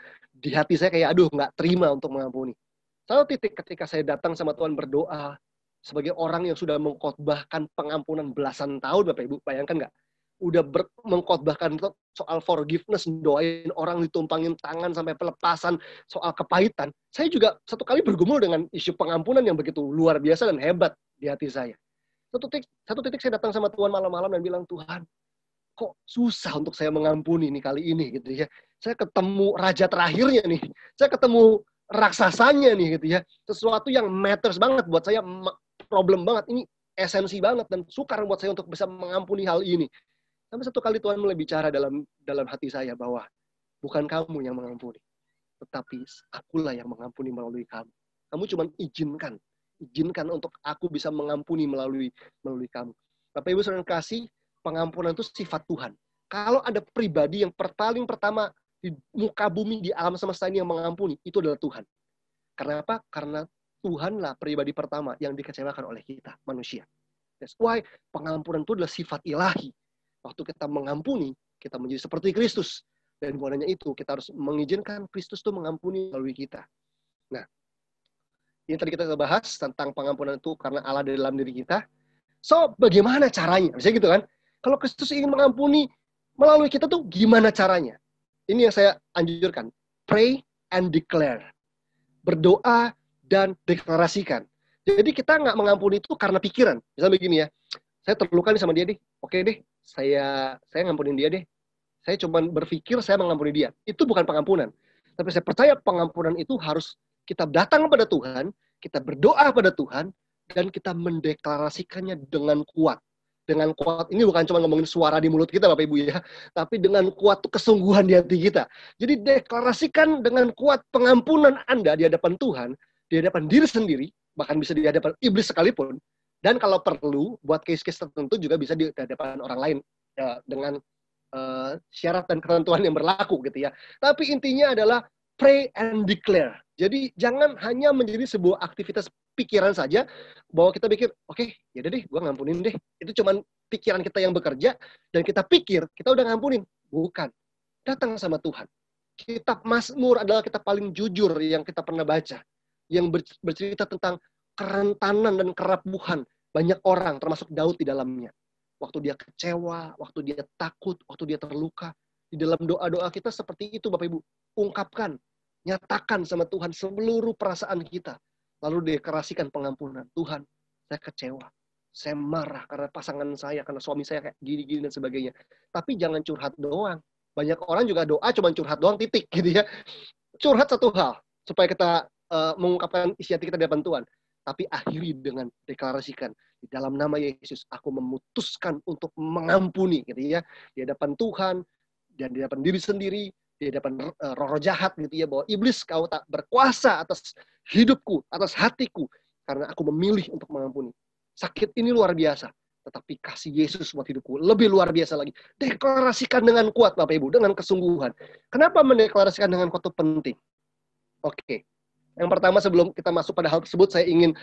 di hati saya kayak aduh nggak terima untuk mengampuni. Satu titik ketika saya datang sama Tuhan berdoa sebagai orang yang sudah mengkhotbahkan pengampunan belasan tahun Bapak Ibu bayangkan nggak? Udah mengkhotbahkan soal forgiveness, doain orang ditumpangin tangan sampai pelepasan soal kepahitan. Saya juga satu kali bergumul dengan isu pengampunan yang begitu luar biasa dan hebat di hati saya. Satu titik, satu titik saya datang sama Tuhan malam-malam dan bilang, Tuhan, kok susah untuk saya mengampuni ini kali ini gitu ya. Saya ketemu raja terakhirnya nih. Saya ketemu raksasanya nih gitu ya. Sesuatu yang matters banget buat saya, problem banget. Ini esensi banget dan sukar buat saya untuk bisa mengampuni hal ini. Sampai satu kali Tuhan mulai bicara dalam dalam hati saya bahwa bukan kamu yang mengampuni, tetapi akulah yang mengampuni melalui kamu. Kamu cuma izinkan izinkan untuk aku bisa mengampuni melalui melalui kamu. Bapak Ibu sering kasih, pengampunan itu sifat Tuhan. Kalau ada pribadi yang paling pertama di muka bumi di alam semesta ini yang mengampuni, itu adalah Tuhan. Karena apa? Karena Tuhanlah pribadi pertama yang dikecewakan oleh kita, manusia. That's why pengampunan itu adalah sifat ilahi. Waktu kita mengampuni, kita menjadi seperti Kristus. Dan bukan hanya itu, kita harus mengizinkan Kristus itu mengampuni melalui kita. Nah, ini tadi kita bahas tentang pengampunan itu karena Allah di dalam diri kita. So, bagaimana caranya? Misalnya gitu kan. Kalau Kristus ingin mengampuni melalui kita tuh gimana caranya? Ini yang saya anjurkan. Pray and declare. Berdoa dan deklarasikan. Jadi kita nggak mengampuni itu karena pikiran. Misalnya begini ya, saya terluka nih sama dia deh. Oke deh, saya saya ngampunin dia deh. Saya cuma berpikir saya mengampuni dia. Itu bukan pengampunan. Tapi saya percaya pengampunan itu harus kita datang kepada Tuhan, kita berdoa kepada Tuhan, dan kita mendeklarasikannya dengan kuat. Dengan kuat, ini bukan cuma ngomongin suara di mulut kita Bapak Ibu ya, tapi dengan kuat kesungguhan di hati kita. Jadi deklarasikan dengan kuat pengampunan Anda di hadapan Tuhan, di hadapan diri sendiri, bahkan bisa di hadapan iblis sekalipun. Dan kalau perlu, buat case-case tertentu juga bisa di hadapan orang lain ya, dengan uh, syarat dan ketentuan yang berlaku gitu ya. Tapi intinya adalah pray and declare. Jadi jangan hanya menjadi sebuah aktivitas pikiran saja bahwa kita pikir, oke, okay, ya deh, gue ngampunin deh. Itu cuman pikiran kita yang bekerja dan kita pikir kita udah ngampunin. Bukan. Datang sama Tuhan. Kitab Mazmur adalah kitab paling jujur yang kita pernah baca. Yang bercerita tentang kerentanan dan kerapuhan banyak orang termasuk Daud di dalamnya. Waktu dia kecewa, waktu dia takut, waktu dia terluka. Di dalam doa-doa kita seperti itu Bapak Ibu. Ungkapkan Nyatakan sama Tuhan seluruh perasaan kita. Lalu deklarasikan pengampunan. Tuhan, saya kecewa. Saya marah karena pasangan saya, karena suami saya kayak gini-gini dan sebagainya. Tapi jangan curhat doang. Banyak orang juga doa cuma curhat doang titik gitu ya. Curhat satu hal supaya kita uh, mengungkapkan isi hati kita di depan Tuhan tapi akhiri dengan deklarasikan di dalam nama Yesus aku memutuskan untuk mengampuni gitu ya di hadapan Tuhan dan di hadapan diri sendiri di depan eh, roh-roh jahat gitu ya bahwa iblis kau tak berkuasa atas hidupku, atas hatiku karena aku memilih untuk mengampuni. Sakit ini luar biasa, tetapi kasih Yesus buat hidupku lebih luar biasa lagi. Deklarasikan dengan kuat Bapak Ibu, dengan kesungguhan. Kenapa mendeklarasikan dengan kuat itu penting? Oke. Okay. Yang pertama sebelum kita masuk pada hal tersebut saya ingin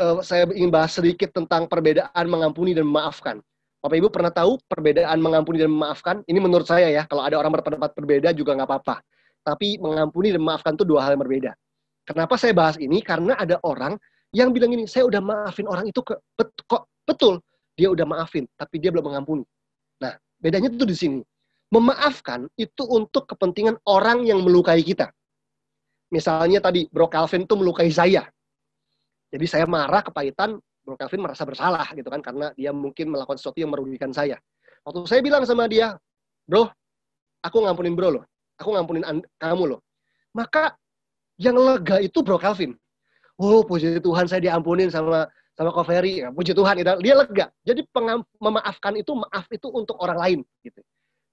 uh, saya ingin bahas sedikit tentang perbedaan mengampuni dan memaafkan. Bapak Ibu pernah tahu perbedaan mengampuni dan memaafkan? Ini menurut saya ya, kalau ada orang berpendapat berbeda juga nggak apa-apa. Tapi mengampuni dan memaafkan itu dua hal yang berbeda. Kenapa saya bahas ini? Karena ada orang yang bilang ini, saya udah maafin orang itu ke, bet, kok betul dia udah maafin, tapi dia belum mengampuni. Nah, bedanya itu di sini. Memaafkan itu untuk kepentingan orang yang melukai kita. Misalnya tadi Bro Calvin tuh melukai saya. Jadi saya marah kepahitan, Bro Kelvin merasa bersalah gitu kan karena dia mungkin melakukan sesuatu yang merugikan saya. Waktu saya bilang sama dia, "Bro, aku ngampunin bro loh. Aku ngampunin kamu loh." Maka yang lega itu Bro Kelvin. Oh, puji Tuhan saya diampunin sama sama Ko Ferry. Ya, puji Tuhan itu dia lega. Jadi memaafkan itu maaf itu untuk orang lain gitu.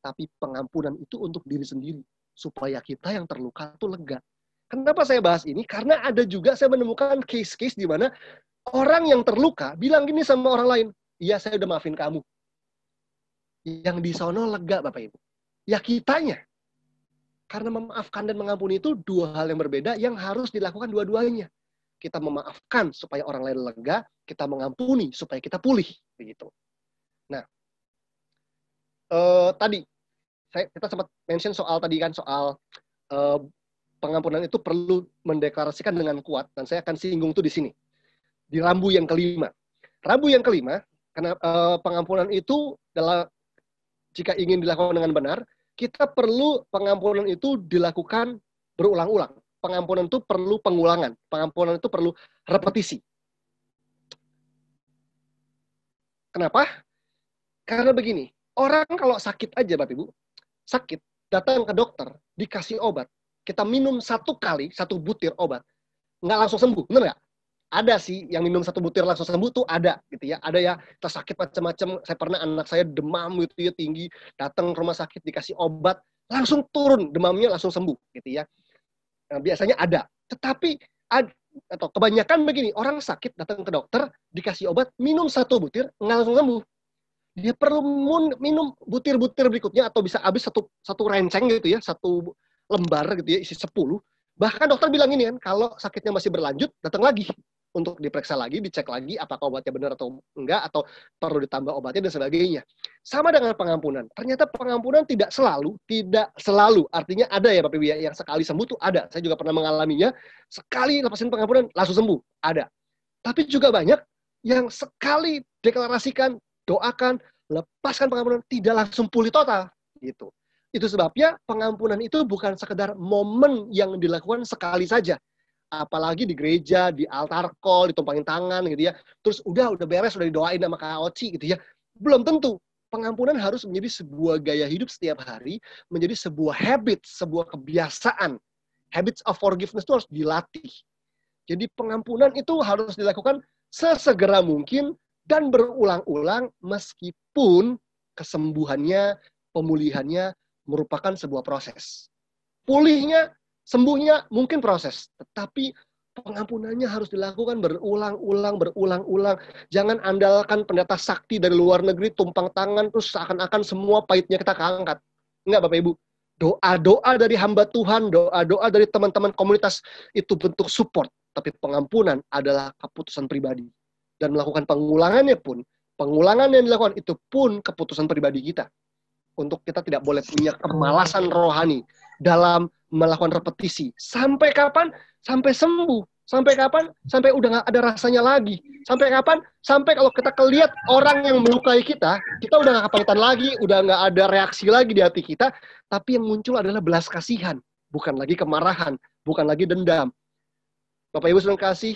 Tapi pengampunan itu untuk diri sendiri supaya kita yang terluka itu lega. Kenapa saya bahas ini? Karena ada juga saya menemukan case-case di mana Orang yang terluka bilang gini sama orang lain, iya saya udah maafin kamu. Yang di sono lega Bapak Ibu. Ya kitanya. Karena memaafkan dan mengampuni itu dua hal yang berbeda yang harus dilakukan dua-duanya. Kita memaafkan supaya orang lain lega, kita mengampuni supaya kita pulih. Begitu. Nah, eh, tadi saya, kita sempat mention soal tadi kan soal eh, pengampunan itu perlu mendeklarasikan dengan kuat dan saya akan singgung tuh di sini di rambu yang kelima. Rambu yang kelima, karena e, pengampunan itu dalam jika ingin dilakukan dengan benar, kita perlu pengampunan itu dilakukan berulang-ulang. Pengampunan itu perlu pengulangan, pengampunan itu perlu repetisi. Kenapa? Karena begini, orang kalau sakit aja Bapak Ibu, sakit, datang ke dokter, dikasih obat, kita minum satu kali, satu butir obat, nggak langsung sembuh, benar nggak? ada sih yang minum satu butir langsung sembuh tuh ada gitu ya. Ada ya tersakit macam-macam. Saya pernah anak saya demam gitu ya tinggi, datang ke rumah sakit dikasih obat, langsung turun demamnya langsung sembuh gitu ya. Nah, biasanya ada. Tetapi ad, atau kebanyakan begini, orang sakit datang ke dokter, dikasih obat, minum satu butir, nggak langsung sembuh. Dia perlu minum butir-butir berikutnya atau bisa habis satu satu renceng gitu ya, satu lembar gitu ya, isi sepuluh. Bahkan dokter bilang ini kan, kalau sakitnya masih berlanjut, datang lagi untuk diperiksa lagi, dicek lagi apakah obatnya benar atau enggak, atau perlu ditambah obatnya dan sebagainya. Sama dengan pengampunan. Ternyata pengampunan tidak selalu, tidak selalu. Artinya ada ya Bapak Ibu ya, yang sekali sembuh tuh ada. Saya juga pernah mengalaminya, sekali lepasin pengampunan langsung sembuh, ada. Tapi juga banyak yang sekali deklarasikan, doakan, lepaskan pengampunan, tidak langsung pulih total. Gitu. Itu sebabnya pengampunan itu bukan sekedar momen yang dilakukan sekali saja, apalagi di gereja, di altar call, ditumpangin tangan gitu ya. Terus udah udah beres, udah didoain sama Kak Oci gitu ya. Belum tentu. Pengampunan harus menjadi sebuah gaya hidup setiap hari, menjadi sebuah habit, sebuah kebiasaan. Habits of forgiveness itu harus dilatih. Jadi pengampunan itu harus dilakukan sesegera mungkin dan berulang-ulang meskipun kesembuhannya, pemulihannya merupakan sebuah proses. Pulihnya Sembuhnya mungkin proses, tetapi pengampunannya harus dilakukan berulang-ulang, berulang-ulang. Jangan andalkan pendeta sakti dari luar negeri, tumpang tangan, terus seakan-akan semua pahitnya kita angkat, Enggak, Bapak Ibu. Doa-doa dari hamba Tuhan, doa-doa dari teman-teman komunitas itu bentuk support. Tapi pengampunan adalah keputusan pribadi. Dan melakukan pengulangannya pun, pengulangan yang dilakukan itu pun keputusan pribadi kita. Untuk kita tidak boleh punya kemalasan rohani dalam melakukan repetisi. Sampai kapan? Sampai sembuh. Sampai kapan? Sampai udah nggak ada rasanya lagi. Sampai kapan? Sampai kalau kita keliat orang yang melukai kita, kita udah nggak kepahitan lagi, udah nggak ada reaksi lagi di hati kita. Tapi yang muncul adalah belas kasihan, bukan lagi kemarahan, bukan lagi dendam. Bapak Ibu sedang kasih,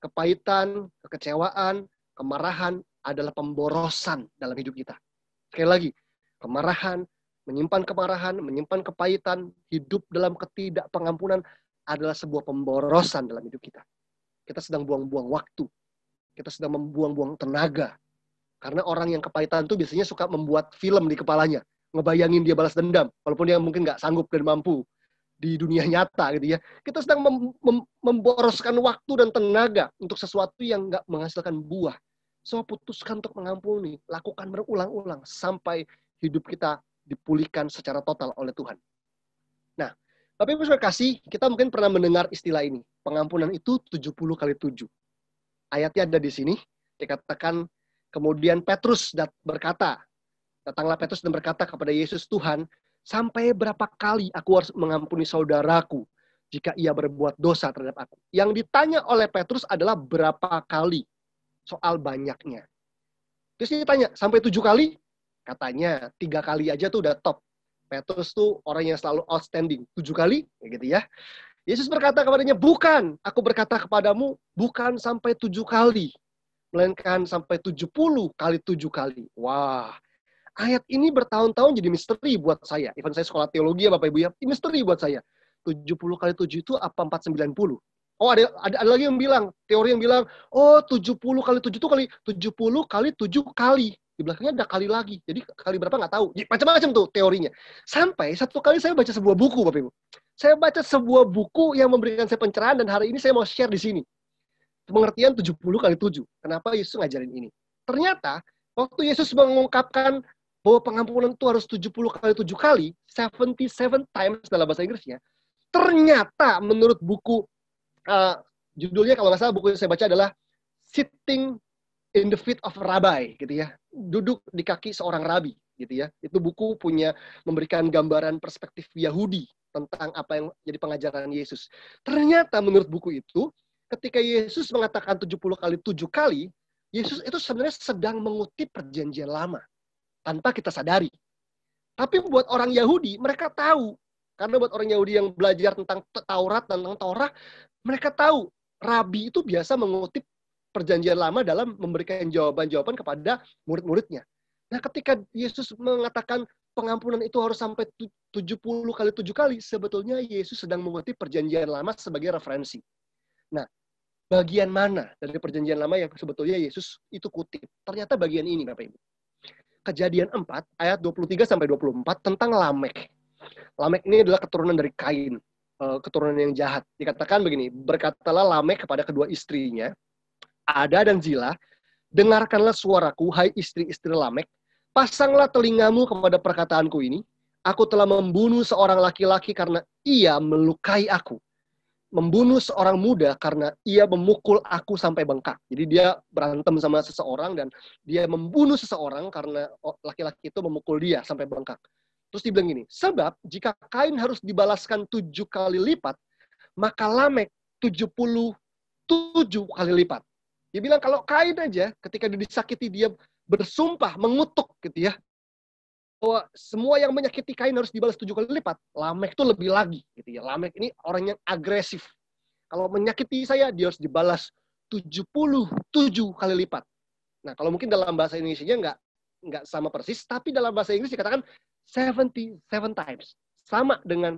kepahitan, kekecewaan, kemarahan adalah pemborosan dalam hidup kita. Sekali lagi, kemarahan, menyimpan kemarahan, menyimpan kepahitan, hidup dalam ketidakpengampunan adalah sebuah pemborosan dalam hidup kita. Kita sedang buang-buang waktu. Kita sedang membuang-buang tenaga. Karena orang yang kepahitan itu biasanya suka membuat film di kepalanya. Ngebayangin dia balas dendam. Walaupun dia mungkin nggak sanggup dan mampu di dunia nyata gitu ya. Kita sedang mem mem memboroskan waktu dan tenaga untuk sesuatu yang nggak menghasilkan buah. So, putuskan untuk mengampuni. Lakukan berulang-ulang sampai hidup kita dipulihkan secara total oleh Tuhan. Nah, tapi Ibu kasih, kita mungkin pernah mendengar istilah ini. Pengampunan itu 70 kali 7. Ayatnya ada di sini. Dikatakan, kemudian Petrus berkata, datanglah Petrus dan berkata kepada Yesus, Tuhan, sampai berapa kali aku harus mengampuni saudaraku jika ia berbuat dosa terhadap aku? Yang ditanya oleh Petrus adalah berapa kali soal banyaknya. Terus dia tanya, sampai tujuh kali? katanya tiga kali aja tuh udah top. Petrus tuh orang yang selalu outstanding. Tujuh kali, ya gitu ya. Yesus berkata kepadanya, bukan. Aku berkata kepadamu, bukan sampai tujuh kali. Melainkan sampai tujuh puluh kali tujuh kali. Wah, ayat ini bertahun-tahun jadi misteri buat saya. Even saya sekolah teologi ya Bapak Ibu ya, misteri buat saya. tujuh puluh kali tujuh itu apa empat sembilan puluh. Oh ada, ada, ada lagi yang bilang, teori yang bilang, oh tujuh puluh kali tujuh itu kali tujuh puluh kali tujuh kali di belakangnya ada kali lagi. Jadi kali berapa nggak tahu. Macam-macam tuh teorinya. Sampai satu kali saya baca sebuah buku, Bapak Ibu. Saya baca sebuah buku yang memberikan saya pencerahan dan hari ini saya mau share di sini. Pengertian 70 kali 7. Kenapa Yesus ngajarin ini? Ternyata waktu Yesus mengungkapkan bahwa pengampunan itu harus 70 kali 7 kali, 77 times dalam bahasa Inggrisnya, ternyata menurut buku uh, judulnya kalau nggak salah buku yang saya baca adalah Sitting in the Feet of Rabbi gitu ya duduk di kaki seorang rabi gitu ya. Itu buku punya memberikan gambaran perspektif Yahudi tentang apa yang jadi pengajaran Yesus. Ternyata menurut buku itu, ketika Yesus mengatakan 70 kali tujuh kali, Yesus itu sebenarnya sedang mengutip perjanjian lama tanpa kita sadari. Tapi buat orang Yahudi, mereka tahu. Karena buat orang Yahudi yang belajar tentang Taurat, tentang Torah, mereka tahu Rabi itu biasa mengutip perjanjian lama dalam memberikan jawaban-jawaban kepada murid-muridnya. Nah, ketika Yesus mengatakan pengampunan itu harus sampai 70 kali 7 kali, sebetulnya Yesus sedang mengutip perjanjian lama sebagai referensi. Nah, bagian mana dari perjanjian lama yang sebetulnya Yesus itu kutip? Ternyata bagian ini, Bapak Ibu. Kejadian 4 ayat 23 sampai 24 tentang Lamek. Lamek ini adalah keturunan dari Kain, eh, keturunan yang jahat. Dikatakan begini, berkatalah Lamek kepada kedua istrinya, ada dan Zila, dengarkanlah suaraku, hai istri-istri Lamek, pasanglah telingamu kepada perkataanku ini. Aku telah membunuh seorang laki-laki karena ia melukai aku. Membunuh seorang muda karena ia memukul aku sampai bengkak. Jadi dia berantem sama seseorang dan dia membunuh seseorang karena laki-laki itu memukul dia sampai bengkak. Terus dibilang gini, sebab jika kain harus dibalaskan tujuh kali lipat, maka Lamek tujuh puluh tujuh kali lipat. Dia bilang kalau Kain aja ketika dia disakiti dia bersumpah mengutuk gitu ya bahwa semua yang menyakiti Kain harus dibalas tujuh kali lipat. Lamek itu lebih lagi gitu ya. Lamek ini orang yang agresif. Kalau menyakiti saya dia harus dibalas 77 kali lipat. Nah, kalau mungkin dalam bahasa Indonesia nggak nggak sama persis, tapi dalam bahasa Inggris dikatakan 77 times. Sama dengan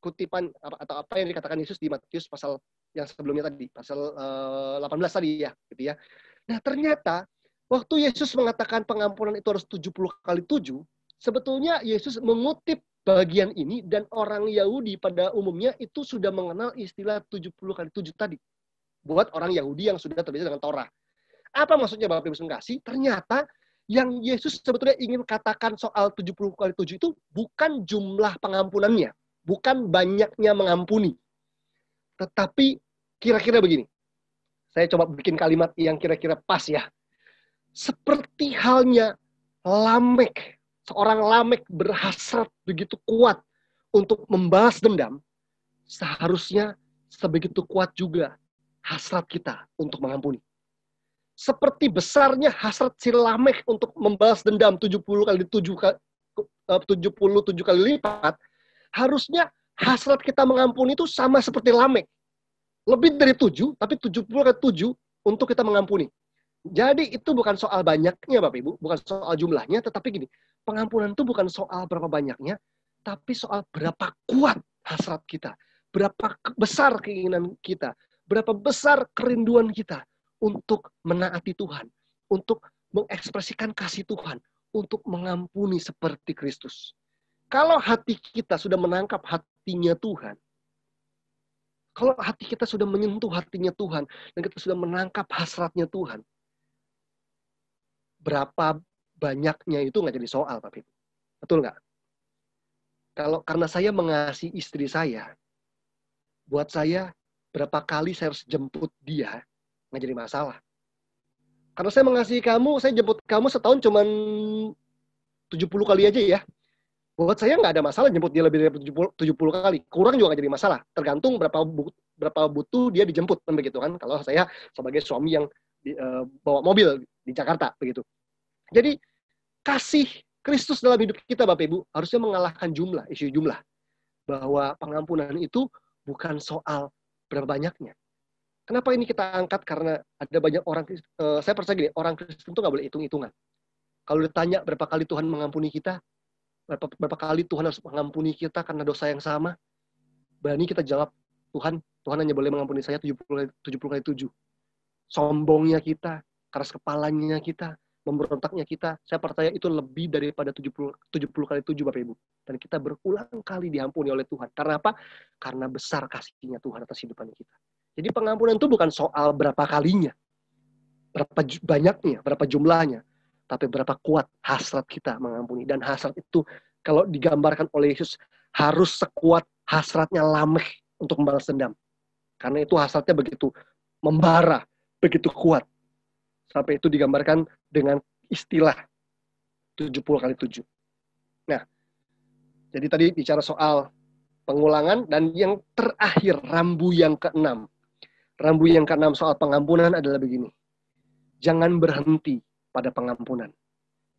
kutipan atau apa yang dikatakan Yesus di Matius pasal yang sebelumnya tadi, pasal 18 eh, tadi ya, gitu ya. Nah, ternyata waktu Yesus mengatakan pengampunan itu harus 70 kali 7, sebetulnya Yesus mengutip bagian ini dan orang Yahudi pada umumnya itu sudah mengenal istilah 70 kali 7 tadi. Buat orang Yahudi yang sudah terbiasa dengan Torah. Apa maksudnya Bapak Ibu kasih? Ternyata yang Yesus sebetulnya ingin katakan soal 70 kali 7 itu bukan jumlah pengampunannya. Bukan banyaknya mengampuni. Tetapi Kira-kira begini. Saya coba bikin kalimat yang kira-kira pas ya. Seperti halnya Lamek, seorang Lamek berhasrat begitu kuat untuk membalas dendam, seharusnya sebegitu kuat juga hasrat kita untuk mengampuni. Seperti besarnya hasrat si Lamek untuk membalas dendam 70 kali 7 kali 77 kali lipat, harusnya hasrat kita mengampuni itu sama seperti Lamek lebih dari tujuh, tapi tujuh puluh ke tujuh untuk kita mengampuni. Jadi itu bukan soal banyaknya Bapak Ibu, bukan soal jumlahnya, tetapi gini, pengampunan itu bukan soal berapa banyaknya, tapi soal berapa kuat hasrat kita, berapa besar keinginan kita, berapa besar kerinduan kita untuk menaati Tuhan, untuk mengekspresikan kasih Tuhan, untuk mengampuni seperti Kristus. Kalau hati kita sudah menangkap hatinya Tuhan, kalau hati kita sudah menyentuh hatinya Tuhan dan kita sudah menangkap hasratnya Tuhan, berapa banyaknya itu nggak jadi soal, Pak Ibu. Betul nggak? Kalau karena saya mengasihi istri saya, buat saya berapa kali saya harus jemput dia nggak jadi masalah. Karena saya mengasihi kamu, saya jemput kamu setahun cuman 70 kali aja ya buat saya nggak ada masalah jemput dia lebih dari 70, 70 kali. Kurang juga nggak jadi masalah. Tergantung berapa bu, berapa butuh dia dijemput kan begitu kan. Kalau saya sebagai suami yang di, uh, bawa mobil di Jakarta begitu. Jadi kasih Kristus dalam hidup kita Bapak Ibu harusnya mengalahkan jumlah, isu jumlah. Bahwa pengampunan itu bukan soal berapa banyaknya. Kenapa ini kita angkat? Karena ada banyak orang, uh, saya percaya gini, orang Kristen itu nggak boleh hitung-hitungan. Kalau ditanya berapa kali Tuhan mengampuni kita, berapa, berapa kali Tuhan harus mengampuni kita karena dosa yang sama? Berani kita jawab, Tuhan, Tuhan hanya boleh mengampuni saya 70 kali, 70 kali 7. Sombongnya kita, keras kepalanya kita, memberontaknya kita, saya percaya itu lebih daripada 70, 70 kali 7 Bapak Ibu. Dan kita berulang kali diampuni oleh Tuhan. Karena apa? Karena besar kasihnya Tuhan atas hidupan kita. Jadi pengampunan itu bukan soal berapa kalinya, berapa banyaknya, berapa jumlahnya, tapi berapa kuat hasrat kita mengampuni. Dan hasrat itu kalau digambarkan oleh Yesus harus sekuat hasratnya lameh untuk membalas dendam. Karena itu hasratnya begitu membara, begitu kuat. Sampai itu digambarkan dengan istilah 70 kali 7. Nah, jadi tadi bicara soal pengulangan dan yang terakhir rambu yang keenam. Rambu yang keenam soal pengampunan adalah begini. Jangan berhenti pada pengampunan.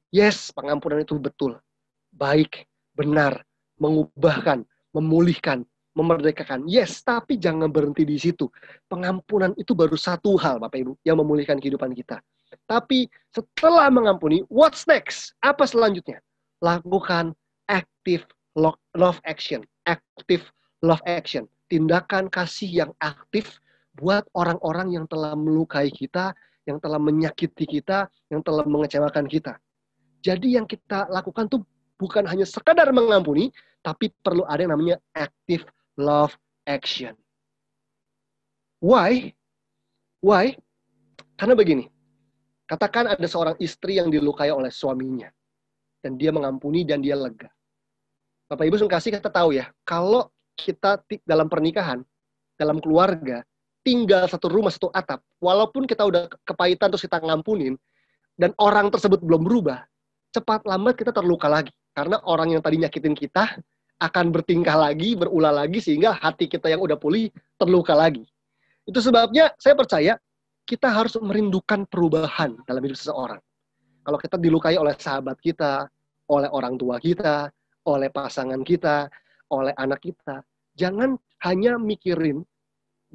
Yes, pengampunan itu betul. Baik, benar, mengubahkan, memulihkan, memerdekakan. Yes, tapi jangan berhenti di situ. Pengampunan itu baru satu hal, Bapak Ibu, yang memulihkan kehidupan kita. Tapi setelah mengampuni, what's next? Apa selanjutnya? Lakukan active love action. Active love action. Tindakan kasih yang aktif buat orang-orang yang telah melukai kita, yang telah menyakiti kita, yang telah mengecewakan kita. Jadi yang kita lakukan tuh bukan hanya sekadar mengampuni, tapi perlu ada yang namanya active love action. Why? Why? Karena begini, katakan ada seorang istri yang dilukai oleh suaminya, dan dia mengampuni dan dia lega. Bapak Ibu Sungkasih kita tahu ya, kalau kita dalam pernikahan, dalam keluarga, tinggal satu rumah satu atap, walaupun kita udah kepahitan terus kita ngampunin dan orang tersebut belum berubah, cepat lambat kita terluka lagi karena orang yang tadi nyakitin kita akan bertingkah lagi, berulah lagi sehingga hati kita yang udah pulih terluka lagi. Itu sebabnya saya percaya kita harus merindukan perubahan dalam hidup seseorang. Kalau kita dilukai oleh sahabat kita, oleh orang tua kita, oleh pasangan kita, oleh anak kita, jangan hanya mikirin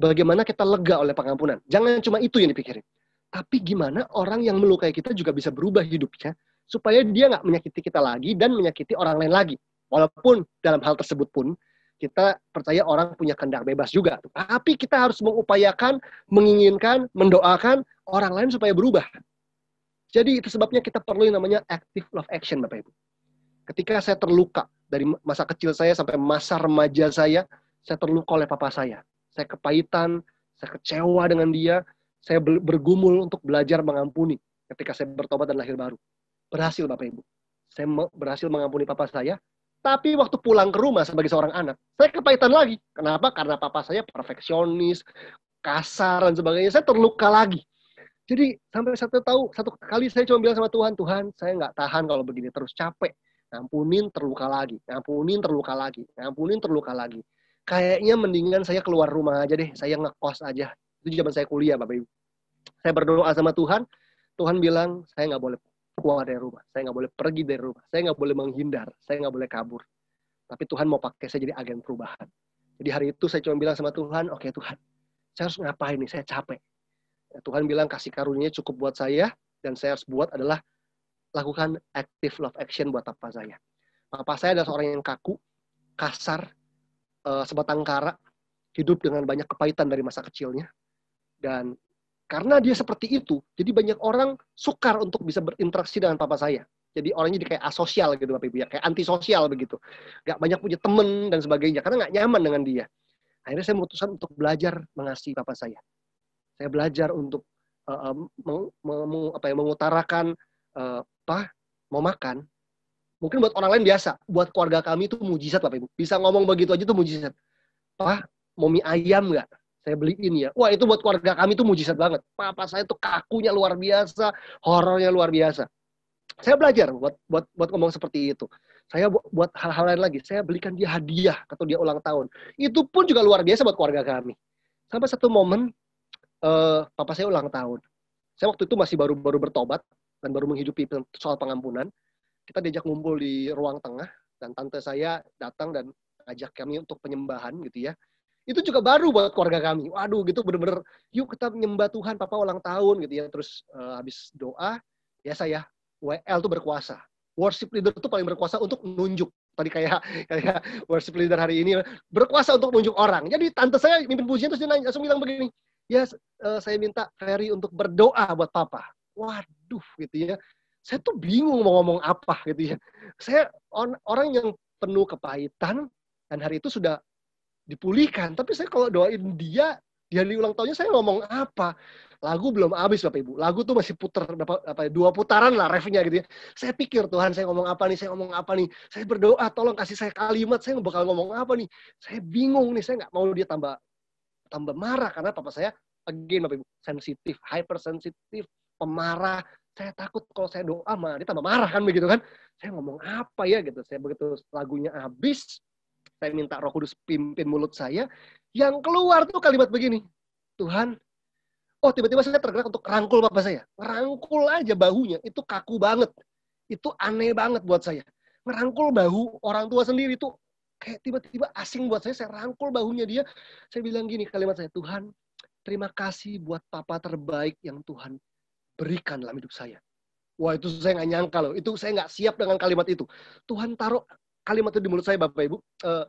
Bagaimana kita lega oleh pengampunan. Jangan cuma itu yang dipikirin. Tapi gimana orang yang melukai kita juga bisa berubah hidupnya supaya dia nggak menyakiti kita lagi dan menyakiti orang lain lagi. Walaupun dalam hal tersebut pun kita percaya orang punya kendak bebas juga. Tapi kita harus mengupayakan, menginginkan, mendoakan orang lain supaya berubah. Jadi itu sebabnya kita perlu yang namanya active love action, Bapak Ibu. Ketika saya terluka dari masa kecil saya sampai masa remaja saya, saya terluka oleh papa saya saya kepahitan, saya kecewa dengan dia, saya bergumul untuk belajar mengampuni ketika saya bertobat dan lahir baru. Berhasil Bapak Ibu. Saya berhasil mengampuni papa saya, tapi waktu pulang ke rumah sebagai seorang anak, saya kepahitan lagi. Kenapa? Karena papa saya perfeksionis, kasar dan sebagainya. Saya terluka lagi. Jadi sampai satu tahu satu kali saya cuma bilang sama Tuhan, Tuhan saya nggak tahan kalau begini terus capek. Ngampunin terluka lagi, ngampunin terluka lagi, ngampunin terluka lagi kayaknya mendingan saya keluar rumah aja deh, saya ngekos aja. Itu zaman saya kuliah, Bapak Ibu. Saya berdoa sama Tuhan, Tuhan bilang, saya nggak boleh keluar dari rumah, saya nggak boleh pergi dari rumah, saya nggak boleh menghindar, saya nggak boleh kabur. Tapi Tuhan mau pakai saya jadi agen perubahan. Jadi hari itu saya cuma bilang sama Tuhan, oke okay, Tuhan, saya harus ngapain nih, saya capek. Ya, Tuhan bilang kasih karunia cukup buat saya, dan saya harus buat adalah lakukan active love action buat apa saya. Papa saya adalah seorang yang kaku, kasar, uh, eh, sebatang kara, hidup dengan banyak kepahitan dari masa kecilnya. Dan karena dia seperti itu, jadi banyak orang sukar untuk bisa berinteraksi dengan papa saya. Jadi orangnya jadi kayak asosial gitu Bapak Ibu ya, kayak antisosial begitu. Gak banyak punya temen dan sebagainya, karena gak nyaman dengan dia. Akhirnya saya memutuskan untuk belajar mengasihi papa saya. Saya belajar untuk uh, meng, meng, apa ya, mengutarakan, uh, Pak, mau makan? Mungkin buat orang lain biasa, buat keluarga kami itu mujizat Bapak Ibu. Bisa ngomong begitu aja tuh mujizat. Pak, mau mie ayam nggak? Saya beliin ya. Wah itu buat keluarga kami tuh mujizat banget. Papa saya tuh kakunya luar biasa, horornya luar biasa. Saya belajar buat buat buat ngomong seperti itu. Saya buat hal-hal lain lagi. Saya belikan dia hadiah atau dia ulang tahun. Itu pun juga luar biasa buat keluarga kami. Sampai satu momen, uh, papa saya ulang tahun. Saya waktu itu masih baru-baru bertobat dan baru menghidupi soal pengampunan kita diajak ngumpul di ruang tengah dan tante saya datang dan ajak kami untuk penyembahan gitu ya. Itu juga baru buat keluarga kami. Waduh gitu bener-bener yuk kita menyembah Tuhan papa ulang tahun gitu ya. Terus uh, habis doa ya saya WL tuh berkuasa. Worship leader tuh paling berkuasa untuk nunjuk. Tadi kayak kayak worship leader hari ini berkuasa untuk nunjuk orang. Jadi tante saya mimpin pujian terus dia nanya, langsung bilang begini, "Ya, uh, saya minta Ferry untuk berdoa buat papa." Waduh gitu ya saya tuh bingung mau ngomong apa gitu ya. Saya on, orang yang penuh kepahitan dan hari itu sudah dipulihkan. Tapi saya kalau doain dia di hari ulang tahunnya saya ngomong apa? Lagu belum habis Bapak Ibu. Lagu tuh masih putar berapa, apa, ya, dua putaran lah refnya gitu ya. Saya pikir Tuhan saya ngomong apa nih? Saya ngomong apa nih? Saya berdoa tolong kasih saya kalimat saya bakal ngomong apa nih? Saya bingung nih. Saya nggak mau dia tambah tambah marah karena papa saya again Bapak Ibu sensitif, hypersensitif, pemarah, saya takut kalau saya doa mah dia tambah marah kan begitu kan saya ngomong apa ya gitu saya begitu lagunya habis saya minta Roh Kudus pimpin mulut saya yang keluar tuh kalimat begini Tuhan oh tiba-tiba saya tergerak untuk rangkul bapak saya rangkul aja bahunya itu kaku banget itu aneh banget buat saya merangkul bahu orang tua sendiri tuh kayak tiba-tiba asing buat saya. Saya rangkul bahunya dia. Saya bilang gini kalimat saya, Tuhan, terima kasih buat papa terbaik yang Tuhan berikan dalam hidup saya. Wah itu saya nggak nyangka loh. Itu saya nggak siap dengan kalimat itu. Tuhan taruh kalimat itu di mulut saya Bapak Ibu. Uh,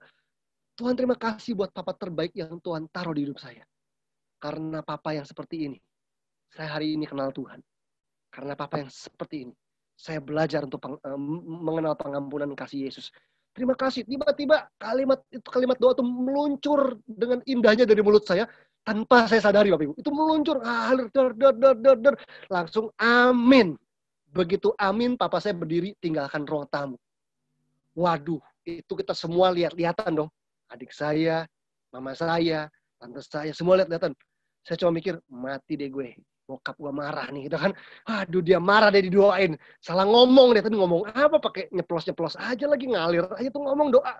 Tuhan terima kasih buat papa terbaik yang Tuhan taruh di hidup saya. Karena papa yang seperti ini. Saya hari ini kenal Tuhan. Karena papa yang seperti ini. Saya belajar untuk peng, uh, mengenal pengampunan kasih Yesus. Terima kasih. Tiba-tiba kalimat itu kalimat doa itu meluncur dengan indahnya dari mulut saya tanpa saya sadari Bapak Ibu. Itu meluncur, ah, alir, der, der, der, der, der. Langsung amin. Begitu amin, papa saya berdiri tinggalkan ruang tamu. Waduh, itu kita semua lihat-lihatan dong. Adik saya, mama saya, tante saya, semua lihat-lihatan. Saya cuma mikir, mati deh gue bokap gua marah nih gitu kan aduh dia marah dia didoain salah ngomong dia tadi ngomong apa pakai nyeplos nyeplos aja lagi ngalir aja tuh ngomong doa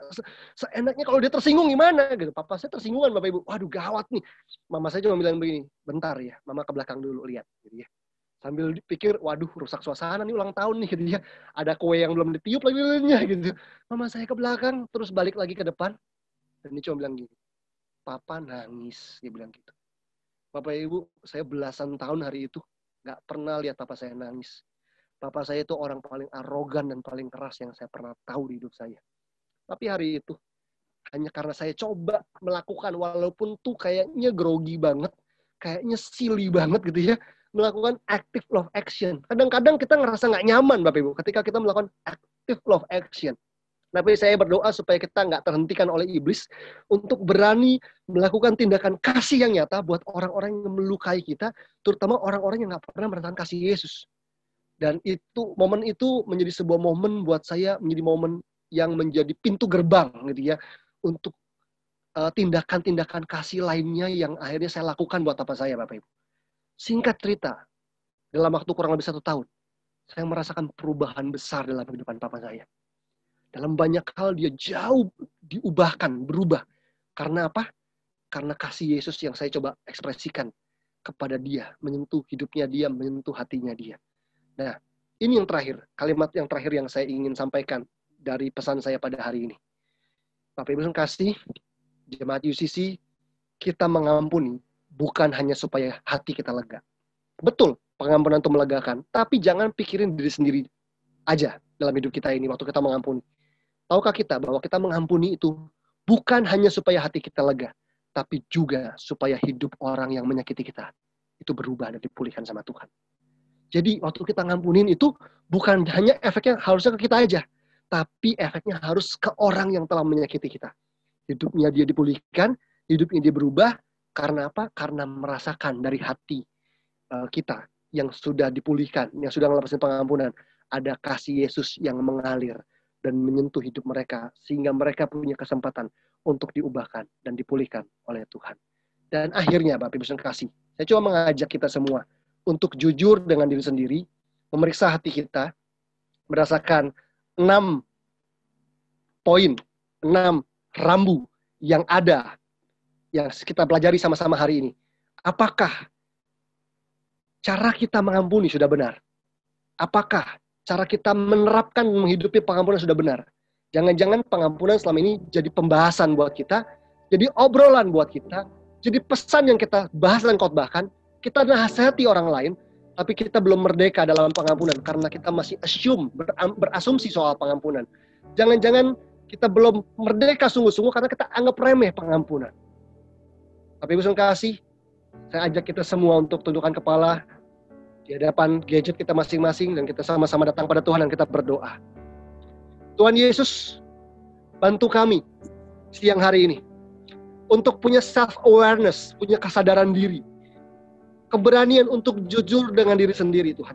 seenaknya kalau dia tersinggung gimana gitu papa saya tersinggungan bapak ibu waduh gawat nih mama saya cuma bilang begini bentar ya mama ke belakang dulu lihat gitu ya sambil dipikir waduh rusak suasana nih ulang tahun nih gitu ya ada kue yang belum ditiup lagi gitu mama saya ke belakang terus balik lagi ke depan dan dia cuma bilang gini papa nangis dia bilang gitu Bapak Ibu, saya belasan tahun hari itu nggak pernah lihat papa saya nangis. Papa saya itu orang paling arogan dan paling keras yang saya pernah tahu di hidup saya. Tapi hari itu, hanya karena saya coba melakukan, walaupun tuh kayaknya grogi banget, kayaknya silly banget gitu ya, melakukan active love action. Kadang-kadang kita ngerasa nggak nyaman, Bapak Ibu, ketika kita melakukan active love action. Tapi saya berdoa supaya kita nggak terhentikan oleh iblis untuk berani melakukan tindakan kasih yang nyata buat orang-orang yang melukai kita, terutama orang-orang yang nggak pernah merasakan kasih Yesus. Dan itu momen itu menjadi sebuah momen buat saya menjadi momen yang menjadi pintu gerbang gitu ya untuk eh, tindakan-tindakan uh, kasih lainnya yang akhirnya saya lakukan buat apa saya Bapak Ibu. Singkat cerita, dalam waktu kurang lebih satu tahun, saya merasakan perubahan besar dalam kehidupan papa saya. Dalam banyak hal dia jauh diubahkan, berubah. Karena apa? Karena kasih Yesus yang saya coba ekspresikan kepada dia, menyentuh hidupnya dia, menyentuh hatinya dia. Nah, ini yang terakhir, kalimat yang terakhir yang saya ingin sampaikan dari pesan saya pada hari ini. Bapak Ibu yang kasih, jemaat UCC, kita mengampuni bukan hanya supaya hati kita lega. Betul, pengampunan itu melegakan, tapi jangan pikirin diri sendiri aja dalam hidup kita ini waktu kita mengampuni. Tahukah kita bahwa kita mengampuni itu bukan hanya supaya hati kita lega, tapi juga supaya hidup orang yang menyakiti kita itu berubah dan dipulihkan sama Tuhan. Jadi waktu kita ngampunin itu bukan hanya efeknya harusnya ke kita aja, tapi efeknya harus ke orang yang telah menyakiti kita. Hidupnya dia dipulihkan, hidupnya dia berubah karena apa? Karena merasakan dari hati eh, kita yang sudah dipulihkan, yang sudah melepaskan pengampunan, ada kasih Yesus yang mengalir dan menyentuh hidup mereka sehingga mereka punya kesempatan untuk diubahkan dan dipulihkan oleh Tuhan. Dan akhirnya Bapak Ibu kasih, saya cuma mengajak kita semua untuk jujur dengan diri sendiri, memeriksa hati kita berdasarkan enam poin, enam rambu yang ada yang kita pelajari sama-sama hari ini. Apakah cara kita mengampuni sudah benar? Apakah cara kita menerapkan menghidupi pengampunan sudah benar. Jangan-jangan pengampunan selama ini jadi pembahasan buat kita, jadi obrolan buat kita, jadi pesan yang kita bahas dan khotbahkan, kita nasihati orang lain, tapi kita belum merdeka dalam pengampunan karena kita masih assume ber, berasumsi soal pengampunan. Jangan-jangan kita belum merdeka sungguh-sungguh karena kita anggap remeh pengampunan. Tapi Ibu kasih, saya ajak kita semua untuk tundukkan kepala, di hadapan gadget kita masing-masing dan kita sama-sama datang pada Tuhan dan kita berdoa. Tuhan Yesus, bantu kami siang hari ini untuk punya self awareness, punya kesadaran diri, keberanian untuk jujur dengan diri sendiri Tuhan.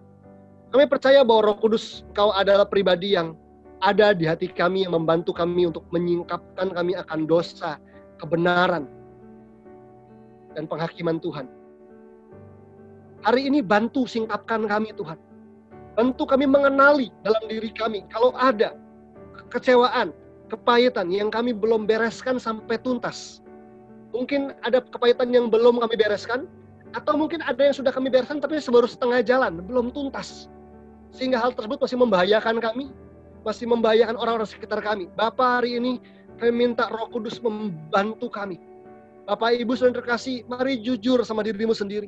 Kami percaya bahwa Roh Kudus Kau adalah pribadi yang ada di hati kami yang membantu kami untuk menyingkapkan kami akan dosa, kebenaran, dan penghakiman Tuhan Hari ini bantu singkapkan kami Tuhan. Bantu kami mengenali dalam diri kami kalau ada kekecewaan, kepahitan yang kami belum bereskan sampai tuntas. Mungkin ada kepahitan yang belum kami bereskan, atau mungkin ada yang sudah kami bereskan tapi baru setengah jalan, belum tuntas. Sehingga hal tersebut masih membahayakan kami, masih membahayakan orang-orang sekitar kami. Bapak hari ini kami minta roh kudus membantu kami. Bapak Ibu sudah terkasih, mari jujur sama dirimu sendiri.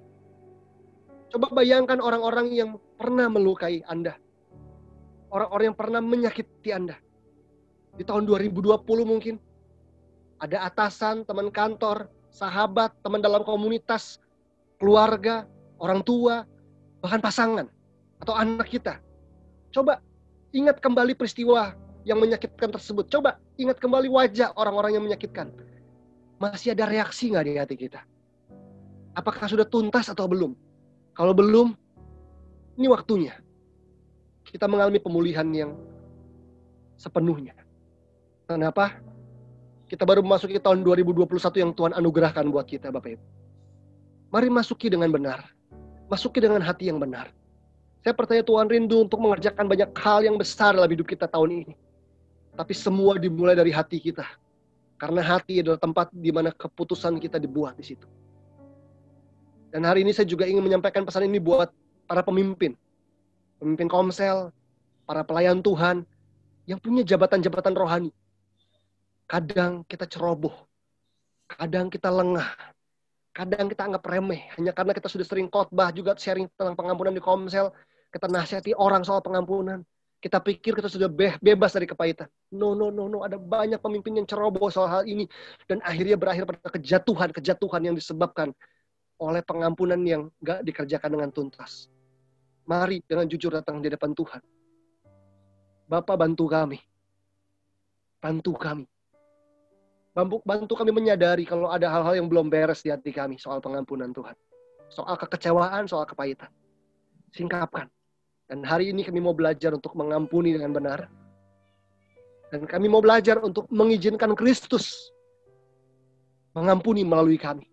Coba bayangkan orang-orang yang pernah melukai Anda. Orang-orang yang pernah menyakiti Anda. Di tahun 2020 mungkin. Ada atasan, teman kantor, sahabat, teman dalam komunitas, keluarga, orang tua, bahkan pasangan atau anak kita. Coba ingat kembali peristiwa yang menyakitkan tersebut. Coba ingat kembali wajah orang-orang yang menyakitkan. Masih ada reaksi nggak di hati kita? Apakah sudah tuntas atau belum? Kalau belum, ini waktunya. Kita mengalami pemulihan yang sepenuhnya. Kenapa? Kita baru memasuki tahun 2021 yang Tuhan anugerahkan buat kita, Bapak Ibu. Mari masuki dengan benar. Masuki dengan hati yang benar. Saya percaya Tuhan rindu untuk mengerjakan banyak hal yang besar dalam hidup kita tahun ini. Tapi semua dimulai dari hati kita. Karena hati adalah tempat di mana keputusan kita dibuat di situ. Dan hari ini saya juga ingin menyampaikan pesan ini buat para pemimpin. Pemimpin komsel, para pelayan Tuhan, yang punya jabatan-jabatan rohani. Kadang kita ceroboh. Kadang kita lengah. Kadang kita anggap remeh. Hanya karena kita sudah sering khotbah juga sharing tentang pengampunan di komsel. Kita nasihati orang soal pengampunan kita pikir kita sudah be bebas dari kepahitan. No, no, no, no. Ada banyak pemimpin yang ceroboh soal hal ini. Dan akhirnya berakhir pada kejatuhan, kejatuhan yang disebabkan oleh pengampunan yang gak dikerjakan dengan tuntas. Mari dengan jujur datang di depan Tuhan. Bapak bantu kami. Bantu kami. Bantu, kami menyadari kalau ada hal-hal yang belum beres di hati kami soal pengampunan Tuhan. Soal kekecewaan, soal kepahitan. Singkapkan. Dan hari ini kami mau belajar untuk mengampuni dengan benar. Dan kami mau belajar untuk mengizinkan Kristus mengampuni melalui kami.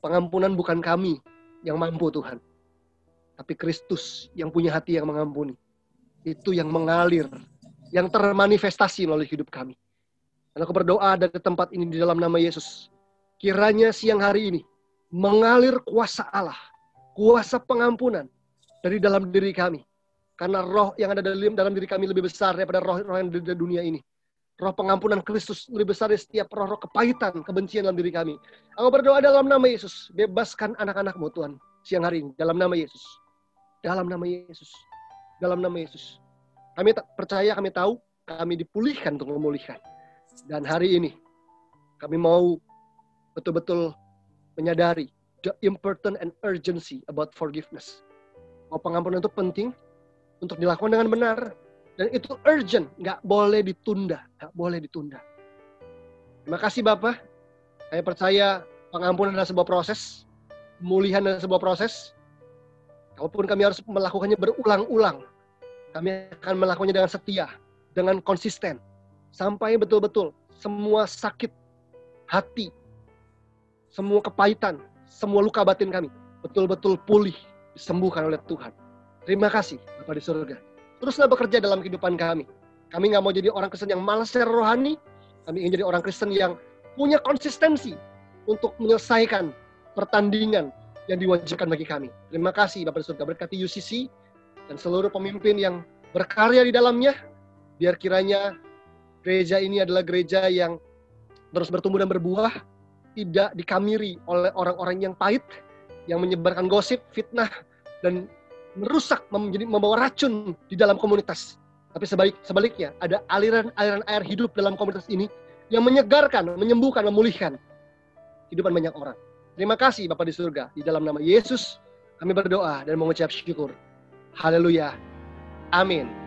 Pengampunan bukan kami yang mampu Tuhan, tapi Kristus yang punya hati yang mengampuni. Itu yang mengalir, yang termanifestasi melalui hidup kami. Dan aku berdoa dari tempat ini di dalam nama Yesus. Kiranya siang hari ini mengalir kuasa Allah, kuasa pengampunan dari dalam diri kami. Karena roh yang ada dalam, dalam diri kami lebih besar daripada roh-roh yang ada di dunia ini. Roh pengampunan Kristus lebih besar dari setiap roh-roh kepahitan, kebencian dalam diri kami. Aku berdoa dalam nama Yesus, bebaskan anak-anakmu Tuhan siang hari ini dalam nama Yesus. Dalam nama Yesus. Dalam nama Yesus. Kami percaya, kami tahu, kami dipulihkan untuk memulihkan. Dan hari ini kami mau betul-betul menyadari the important and urgency about forgiveness. Bahwa pengampunan itu penting untuk dilakukan dengan benar, dan itu urgent, nggak boleh ditunda, nggak boleh ditunda. Terima kasih Bapak. Saya percaya pengampunan adalah sebuah proses, pemulihan adalah sebuah proses. Kalaupun kami harus melakukannya berulang-ulang, kami akan melakukannya dengan setia, dengan konsisten, sampai betul-betul semua sakit hati, semua kepahitan, semua luka batin kami betul-betul pulih, disembuhkan oleh Tuhan. Terima kasih Bapak di surga teruslah bekerja dalam kehidupan kami. Kami nggak mau jadi orang Kristen yang malas secara rohani. Kami ingin jadi orang Kristen yang punya konsistensi untuk menyelesaikan pertandingan yang diwajibkan bagi kami. Terima kasih Bapak Surga berkati UCC dan seluruh pemimpin yang berkarya di dalamnya. Biar kiranya gereja ini adalah gereja yang terus bertumbuh dan berbuah, tidak dikamiri oleh orang-orang yang pahit, yang menyebarkan gosip, fitnah, dan merusak, menjadi membawa racun di dalam komunitas. Tapi sebalik, sebaliknya, ada aliran-aliran air hidup dalam komunitas ini yang menyegarkan, menyembuhkan, memulihkan kehidupan banyak orang. Terima kasih Bapak di surga. Di dalam nama Yesus, kami berdoa dan mengucap syukur. Haleluya. Amin.